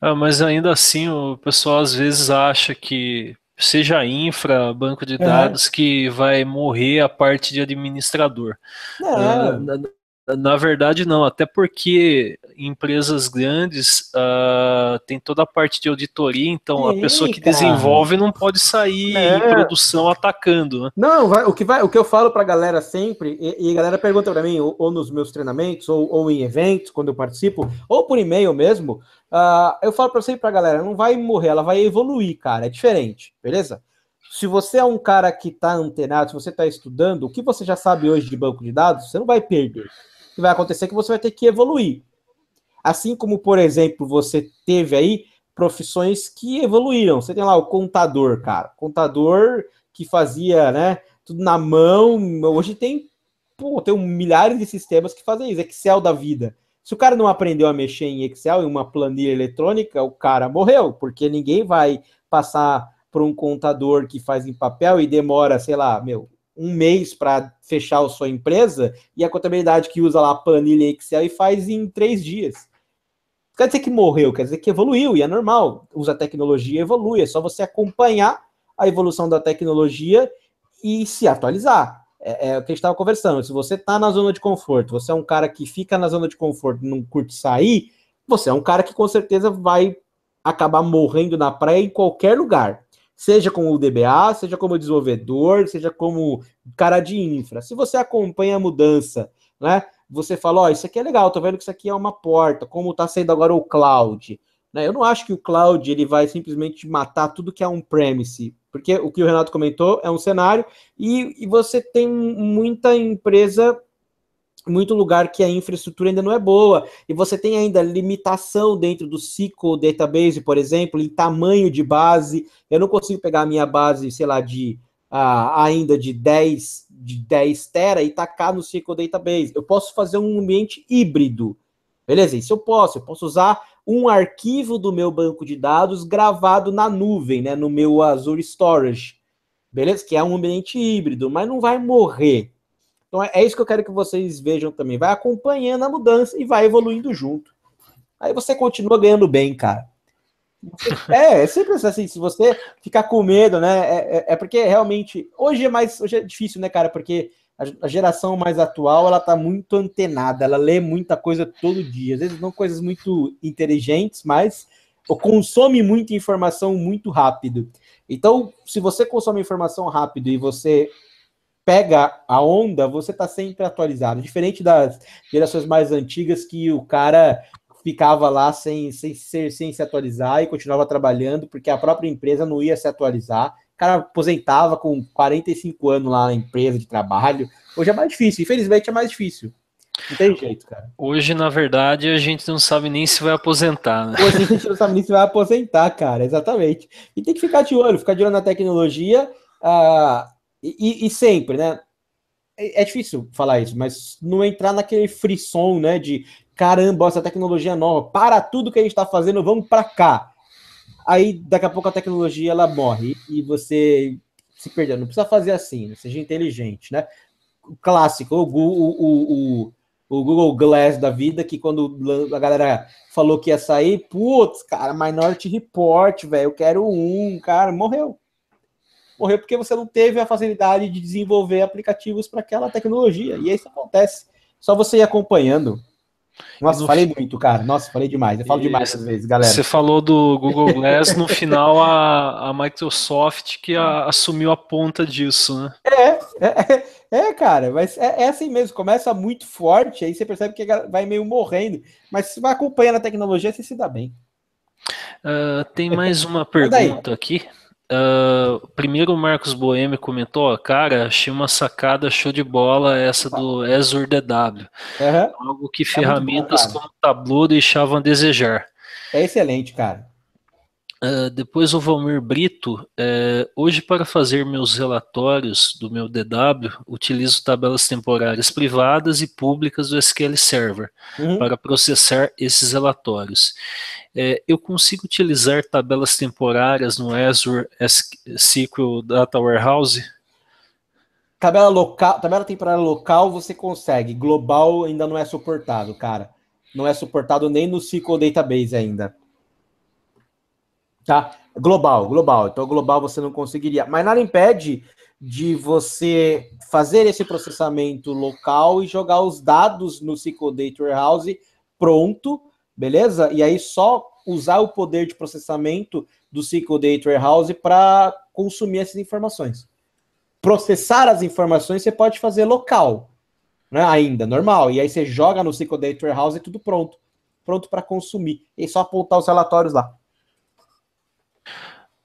É, mas ainda assim, o pessoal às vezes acha que seja infra, banco de dados, é. que vai morrer a parte de administrador. Não, uh, na verdade, não, até porque empresas grandes uh, tem toda a parte de auditoria, então Eita. a pessoa que desenvolve não pode sair é. em produção atacando. Né? Não, vai, o, que vai, o que eu falo para a galera sempre, e, e, a galera pergunta para mim, ou, ou, nos meus treinamentos, ou, ou, em eventos, quando eu participo, ou por e-mail mesmo, uh, eu falo para sempre para a galera, não vai morrer, ela vai evoluir, cara, é diferente, beleza? Se você é um cara que está antenado, se você está estudando, o que você já sabe hoje de banco de dados, você não vai perder que vai acontecer é que você vai ter que evoluir. Assim como, por exemplo, você teve aí profissões que evoluíram. Você tem lá o contador, cara. Contador que fazia, né, tudo na mão. Hoje tem, pô, tem milhares de sistemas que fazem isso. Excel da vida. Se o cara não aprendeu a mexer em Excel, em uma planilha eletrônica, o cara morreu, porque ninguém vai passar para um contador que faz em papel e demora, sei lá, meu, um mês para fechar a sua empresa e a contabilidade que usa lá planilha Excel e faz em três dias. Quer dizer que morreu, quer dizer que evoluiu, e é normal. Usa tecnologia, evolui. É só você acompanhar a evolução da tecnologia e se atualizar. É, é o que a gente estava conversando. Se você está na zona de conforto, você é um cara que fica na zona de conforto e não curte sair, você é um cara que com certeza vai acabar morrendo na praia em qualquer lugar seja como o DBA, seja como desenvolvedor, seja como cara de infra. Se você acompanha a mudança, né? Você fala, ó, oh, isso aqui é legal, tô vendo que isso aqui é uma porta, como está sendo agora o cloud. Né? Eu não acho que o cloud ele vai simplesmente matar tudo que é on-premise, porque o que o Renato comentou é um cenário e, e você tem muita empresa muito lugar que a infraestrutura ainda não é boa, e você tem ainda limitação dentro do SQL database, por exemplo, em tamanho de base. Eu não consigo pegar a minha base, sei lá, de uh, ainda de 10, de 10 tera e tacar no SQL database. Eu posso fazer um ambiente híbrido. Beleza? Isso eu posso. Eu posso usar um arquivo do meu banco de dados gravado na nuvem, né, no meu Azure Storage. Beleza? Que é um ambiente híbrido, mas não vai morrer então é, é, isso que eu quero que vocês vejam também. Vai acompanhando a mudança e vai evoluindo junto. Aí você continua ganhando bem, cara. É, é sempre assim, se você ficar com medo, né? É, é, é porque realmente. Hoje é mais. Hoje é difícil, né, cara? Porque a, geração mais atual ela tá muito antenada, ela lê muita coisa todo dia. Às vezes não coisas muito inteligentes, mas consome muita informação muito rápido. Então, se você consome informação rápido e você pega a onda, você tá sempre atualizado. Diferente das gerações mais antigas que o cara ficava lá sem, sem, sem, sem se atualizar e continuava trabalhando, porque a própria empresa não ia se atualizar. O cara aposentava com 45 anos lá na empresa de trabalho. Hoje é mais difícil, infelizmente é mais difícil. Não tem jeito, cara. Hoje, na verdade, a gente não sabe nem se vai aposentar, né? Hoje a gente não sabe nem se vai aposentar, cara, exatamente. E tem que ficar de olho, ficar de olho na tecnologia. Ah, e, e, sempre, né? É, é, difícil falar isso, mas não entrar naquele frisson, né? De caramba, essa tecnologia é nova, para tudo que a gente está fazendo, vamos para cá. Aí daqui a pouco a tecnologia ela morre e você se perdeu. Não precisa fazer assim, né? seja inteligente, né? O clássico, o, o, o, o, Google Glass da vida, que quando a galera falou que ia sair, putz, cara, Minority Report, velho, eu quero um, cara, morreu morreu porque você não teve a facilidade de desenvolver aplicativos para aquela tecnologia. E é isso acontece. Só você ir acompanhando. Nossa, no falei fim... muito, cara. Nossa, falei demais. Eu falo e... demais às vezes, galera. Você falou do Google Glass, no final a, a Microsoft que a, assumiu a ponta disso, né? É, é, é, é cara, mas é, é, assim mesmo. Começa muito forte, aí você percebe que vai meio morrendo. Mas se vai acompanhando a tecnologia, você se dá bem. Uh, tem mais uma pergunta aqui. Uh, primeiro o Marcos Boemi comentou, cara, achei uma sacada show de bola essa do Azure DW. Uhum. Algo que é ferramentas bom, como Tableau deixavam a desejar. É excelente, cara. Uh, depois o Valmir Brito, é, hoje para fazer meus relatórios do meu DW, utilizo tabelas temporárias privadas e públicas do SQL Server uhum. para processar esses relatórios. É, eu consigo utilizar tabelas temporárias no Azure SQL Data Warehouse? Tabela, local, tabela temporária local você consegue, global ainda não é suportado, cara. Não é suportado nem no SQL Database ainda. Tá? Global, global. Então, global você não conseguiria. Mas nada impede de você fazer esse processamento local e jogar os dados no SQL Data Warehouse pronto, beleza? E aí só usar o poder de processamento do SQL Data Warehouse para consumir essas informações. Processar as informações você pode fazer local, né? ainda, normal. E aí você joga no SQL Data Warehouse e tudo pronto. Pronto para consumir. E é só apontar os relatórios lá.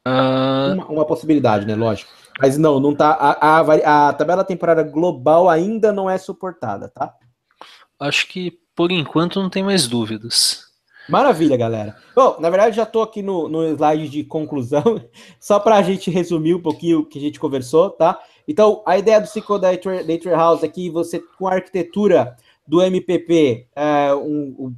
Ah, uma, uma, possibilidade, né? Lógico. Mas não, não tá. A, a, a, tabela temporária global ainda não é suportada, tá? Acho que por enquanto não tem mais dúvidas. Maravilha, galera. Bom, na verdade já estou aqui no, no slide de conclusão, só para a gente resumir um pouquinho o que a gente conversou, tá? Então, a ideia do Ciclo da Nature House é que você, com a arquitetura do MPP, é, um, um,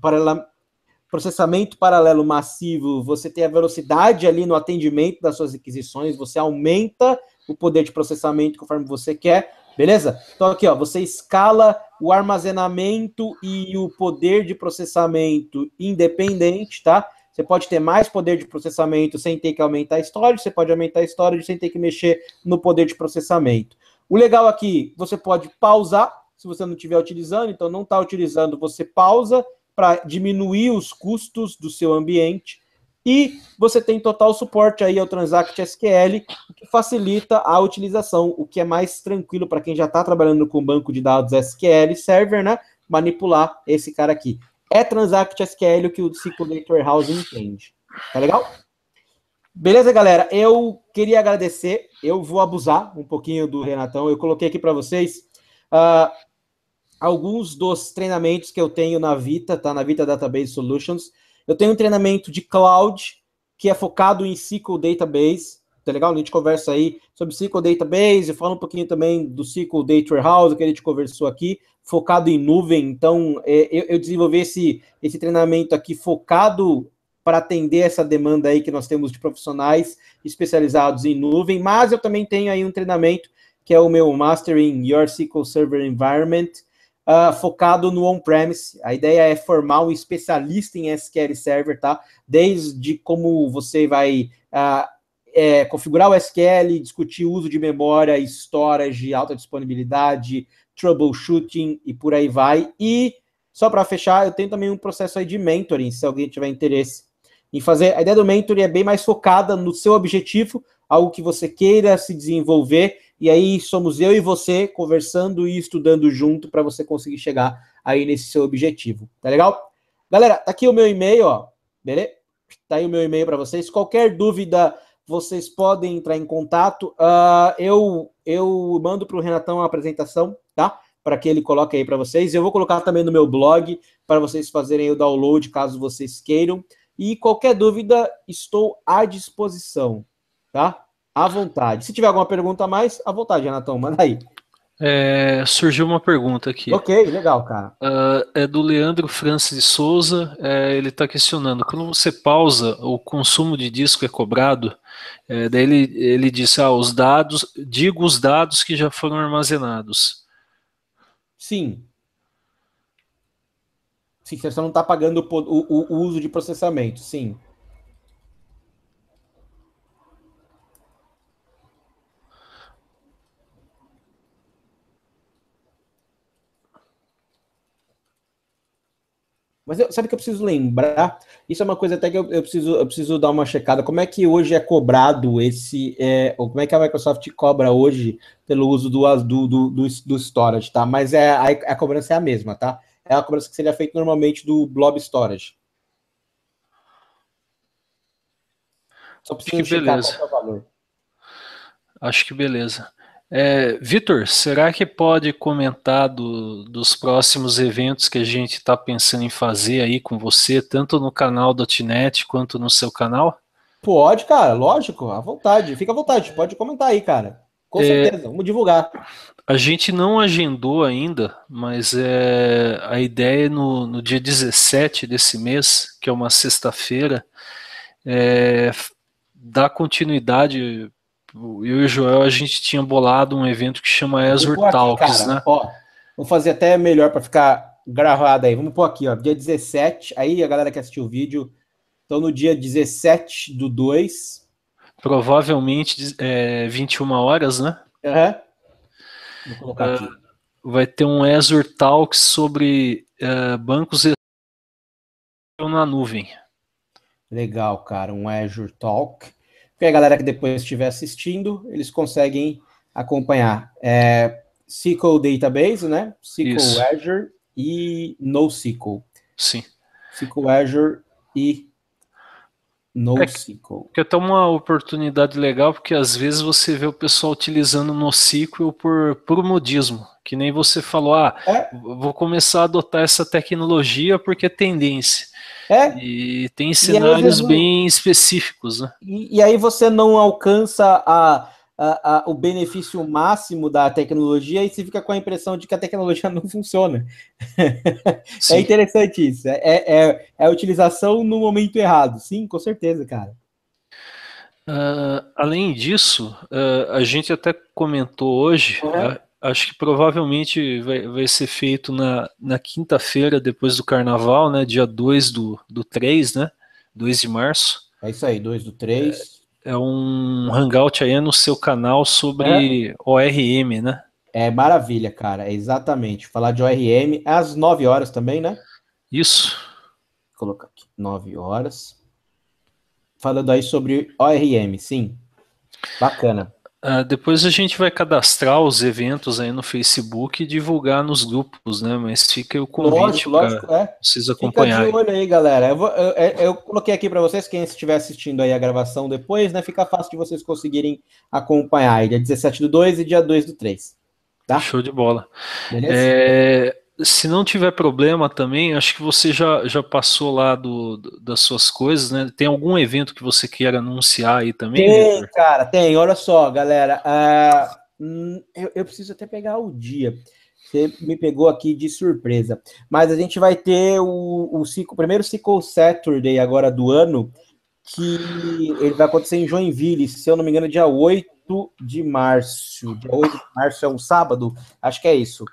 processamento paralelo massivo, você tem a velocidade ali no atendimento das suas requisições, você aumenta o poder de processamento conforme você quer, beleza? Então aqui, ó, você escala o armazenamento e o poder de processamento independente, tá? Você pode ter mais poder de processamento sem ter que aumentar a história você pode aumentar a história sem ter que mexer no poder de processamento. O legal aqui, você pode pausar se você não estiver utilizando, então não está utilizando, você pausa para diminuir os custos do seu ambiente. E você tem total suporte aí ao Transact SQL, o que facilita a utilização, o que é mais tranquilo para quem já está trabalhando com banco de dados SQL Server, né? Manipular esse cara aqui. É Transact SQL o que o ciclo Data Warehouse entende. Tá legal? Beleza, galera? Eu queria agradecer. Eu vou abusar um pouquinho do Renatão. Eu coloquei aqui para vocês uh, alguns dos treinamentos que eu tenho na Vita, tá? Na Vita Database Solutions. Eu tenho um treinamento de cloud, que é focado em SQL Database, tá legal? A gente conversa aí sobre SQL Database, fala um pouquinho também do SQL Data Warehouse, que a gente conversou aqui, focado em nuvem. Então, é, eu, eu desenvolvi esse, esse treinamento aqui focado para atender essa demanda aí que nós temos de profissionais especializados em nuvem, mas eu também tenho aí um treinamento que é o meu Master in Your SQL Server Environment, uh, focado no on-premise. A ideia é formar um especialista em SQL Server, tá? Desde como você vai uh, é, configurar o SQL, discutir uso de memória, storage, alta disponibilidade, troubleshooting e por aí vai. E só para fechar, eu tenho também um processo aí de mentoring, se alguém tiver interesse em fazer. A ideia do mentoring é bem mais focada no seu objetivo, algo que você queira se desenvolver e aí somos eu e você conversando e estudando junto para você conseguir chegar aí nesse seu objetivo. Tá legal? Galera, tá aqui o meu e-mail, ó. Beleza? Tá aí o meu e-mail para vocês. Qualquer dúvida, vocês podem entrar em contato. Uh, eu eu mando para o Renatão a apresentação, tá? Para que ele coloque aí para vocês. Eu vou colocar também no meu blog para vocês fazerem o download caso vocês queiram. E qualquer dúvida, estou à disposição, tá? à vontade. Se tiver alguma pergunta a mais, à vontade, Renatão, manda aí. É, surgiu uma pergunta aqui. Ok, legal, cara. Uh, é do Leandro Francis de Souza. É, ele está questionando: quando você pausa, o consumo de disco é cobrado? É, daí ele, ele disse: ah, os dados, digo os dados que já foram armazenados. Sim. Sim, você só não está pagando o, o, o uso de processamento, sim. Mas eu, sabe que eu preciso lembrar? Isso é uma coisa até que eu, eu, preciso, eu preciso dar uma checada. Como é que hoje é cobrado esse. É, ou como é que a Microsoft cobra hoje pelo uso do, do, do, do, do storage, tá? Mas é, a, a, cobrança é a mesma, tá? É a cobrança que seria feita normalmente do blob storage. Só preciso Acho que checar beleza. qual é o valor. Acho que beleza. É, Vitor, será que pode comentar do, dos próximos eventos que a gente está pensando em fazer aí com você, tanto no canal do Tinet quanto no seu canal? Pode, cara, lógico, à vontade. Fica à vontade, pode comentar aí, cara. Com é, certeza, vamos divulgar. A gente não agendou ainda, mas é, a ideia é no, no dia 17 desse mês, que é uma sexta-feira, é, dar continuidade eu e o Joel, a gente tinha bolado um evento que chama Ezor Talks, cara, né? Ó, vou fazer até melhor para ficar gravado aí. Vamos pôr aqui, ó. Dia 17, aí a galera que assistiu o vídeo. Então, no dia 17 do 2. Provavelmente é, 21 horas, né? Uhum. Vou colocar uh, aqui. Vai ter um Azure Talks sobre uh, bancos na nuvem. Legal, cara. Um Azure Talk. Porque a galera que depois estiver assistindo, eles conseguem acompanhar. É, SQL Database, né? SQL Isso. Azure e NoSQL. Sim. SQL Azure e NoSQL. É que, até uma oportunidade legal, porque às vezes você vê o pessoal utilizando NoSQL por, por modismo. Que nem você falou, ah, é? vou começar a adotar essa tecnologia porque é tendência. É? E tem cenários e aí, bem específicos, né? E, e aí você não alcança a o benefício máximo da tecnologia e se fica com a impressão de que a tecnologia não funciona. é interessante isso. É, é, é, é, a utilização no momento errado. Sim, com certeza, cara. Uh, além disso, uh, a gente até comentou hoje, uhum. acho que provavelmente vai, vai ser feito na, na quinta-feira, depois do carnaval, né? Dia 2 do, do 3, né? 2 de março. É isso aí, 2 do 3 é um hangout aí no seu canal sobre é. ORM, né? É maravilha, cara, exatamente. Falar de ORM é às 9 horas também, né? Isso. Vou colocar aqui 9 horas. Falando aí sobre ORM, sim. Bacana. Uh, depois a gente vai cadastrar os eventos aí no Facebook e divulgar nos grupos, né? Mas fica o convite. Lógico, lógico, é. Precisa acompanhar. Fica de olho aí, galera. Eu, vou, eu, eu coloquei aqui para vocês, quem estiver assistindo aí a gravação depois, né? Fica fácil de vocês conseguirem acompanhar aí, dia 17 do 2 e dia 2 do 3. Tá? Show de bola. Beleza? É se não tiver problema também, acho que você já, já passou lá do, das suas coisas, né? Tem algum evento que você queira anunciar aí também? Tem, Victor? cara, tem. Olha só, galera. Uh, eu, eu, preciso até pegar o dia. Você me pegou aqui de surpresa. Mas a gente vai ter o, o, ciclo, o primeiro Saturday agora do ano, que ele vai acontecer em Joinville, se eu não me engano, é dia 8 de março. Dia 8 de março é um sábado? Acho que é isso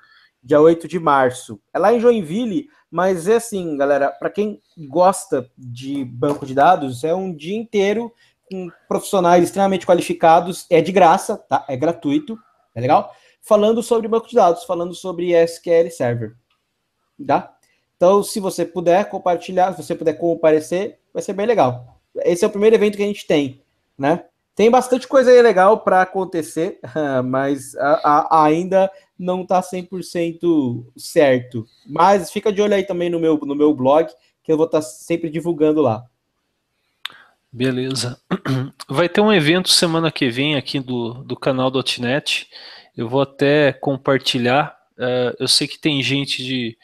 dia 8 de março. É lá em Joinville, mas é assim, galera, para quem gosta de banco de dados, é um dia inteiro com profissionais extremamente qualificados, é de graça, tá? É gratuito, é legal? Falando sobre banco de dados, falando sobre SQL Server, tá? Então, se você puder compartilhar, se você puder comparecer, vai ser bem legal. Esse é o primeiro evento que a gente tem, né? Tem bastante coisa aí legal para acontecer, mas ainda não tá 100% certo. Mas fica de olho aí também no meu, no meu blog, que eu vou estar tá sempre divulgando lá. Beleza. Vai ter um evento semana que vem aqui do, do canal do .NET. Eu vou até compartilhar. Uh, eu sei que tem gente de,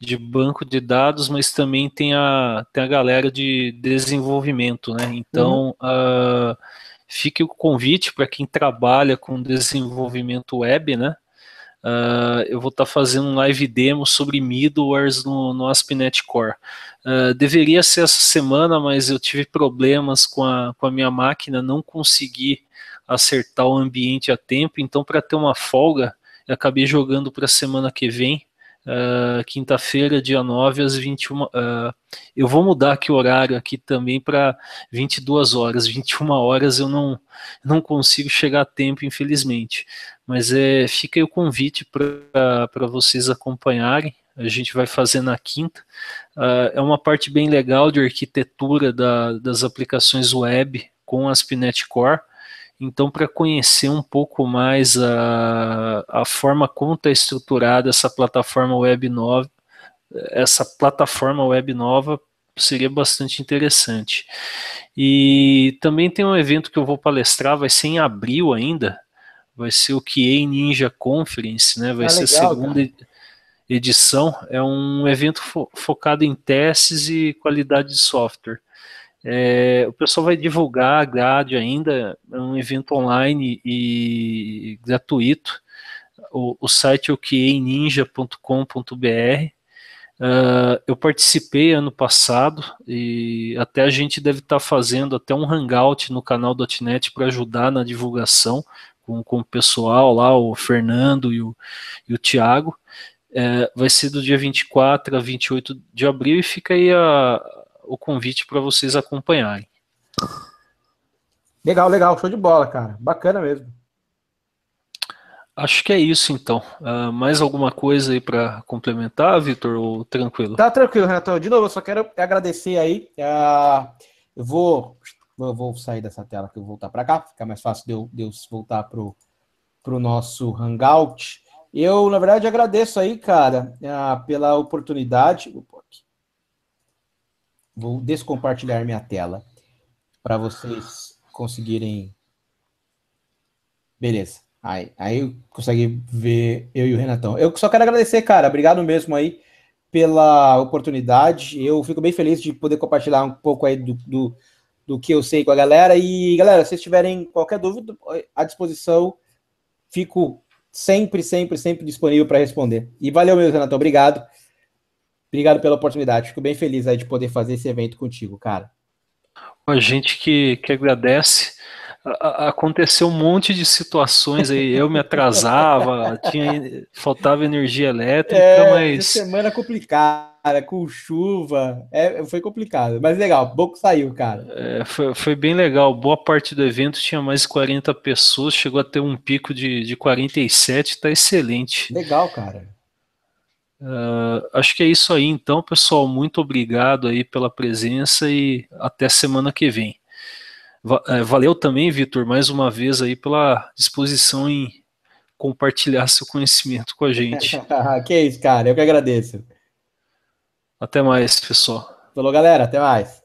de banco de dados, mas também tem a, tem a galera de desenvolvimento, né? Então, uhum. uh, fique o convite para quem trabalha com desenvolvimento web, né? Uh, eu vou estar tá fazendo um live demo sobre middlewares no, no ASP.NET Core. Uh, deveria ser essa semana, mas eu tive problemas com a, com a minha máquina, não consegui acertar o ambiente a tempo, então para ter uma folga, eu acabei jogando para a semana que vem uh, quinta-feira, dia 9, às 21. Uh, ah, eu vou mudar aqui o horário aqui também para 22 horas. 21 horas eu não, não consigo chegar a tempo, infelizmente. Mas é, fica aí o convite para vocês acompanharem. A gente vai fazer na quinta. Uh, é uma parte bem legal de arquitetura da, das aplicações web com a Spinet Core. Então, para conhecer um pouco mais a, a forma como está estruturada essa plataforma web nova, essa plataforma web nova seria bastante interessante. E também tem um evento que eu vou palestrar, vai ser em abril ainda, vai ser o QA Ninja Conference, né? Vai ah, ser legal, a segunda cara. edição. É um evento fo focado em testes e qualidade de software. É, o pessoal vai divulgar a grade ainda, é um evento online e gratuito. O, o site é o queeninja.com.br. Uh, ah, eu participei ano passado e até a gente deve estar tá fazendo até um hangout no canal .NET para ajudar na divulgação com, com o pessoal lá, o Fernando e o, e o Tiago. É, vai ser do dia 24 a 28 de abril e fica aí a, o convite para vocês acompanharem. Legal, legal, show de bola, cara. Bacana mesmo. Acho que é isso, então. Uh, mais alguma coisa aí para complementar, Vitor, ou tranquilo? Tá tranquilo, Renato. De novo, eu só quero agradecer aí. Uh, eu vou, eu vou sair dessa tela que eu vou voltar para cá, fica mais fácil de eu, de eu voltar pro, pro nosso Hangout. Eu, na verdade, agradeço aí, cara, uh, pela oportunidade. Vou descompartilhar minha tela para vocês conseguirem. Beleza. Aí, aí consegue ver eu e o Renatão. Eu só quero agradecer, cara. Obrigado mesmo aí pela oportunidade. Eu fico bem feliz de poder compartilhar um pouco aí do, do, do que eu sei com a galera. E, galera, se vocês tiverem qualquer dúvida, à disposição, fico sempre, sempre, sempre disponível para responder. E valeu mesmo, Renatão. Obrigado. Obrigado pela oportunidade. Fico bem feliz aí de poder fazer esse evento contigo, cara. A gente que, que agradece. A, aconteceu um monte de situações aí. Eu me atrasava, tinha, faltava energia elétrica, é, mas. Semana é complicada, com chuva. É, foi complicado, mas legal, pouco saiu, cara. É, foi, foi, bem legal. Boa parte do evento tinha mais de 40 pessoas, chegou a ter um pico de, de 47, tá excelente. Legal, cara. Uh, acho que é isso aí, então, pessoal. Muito obrigado aí pela presença e até semana que vem. Va é, valeu também, Vitor, mais uma vez aí pela disposição em compartilhar seu conhecimento com a gente. que isso, cara. Eu que agradeço. Até mais, pessoal. Falou, galera. Até mais.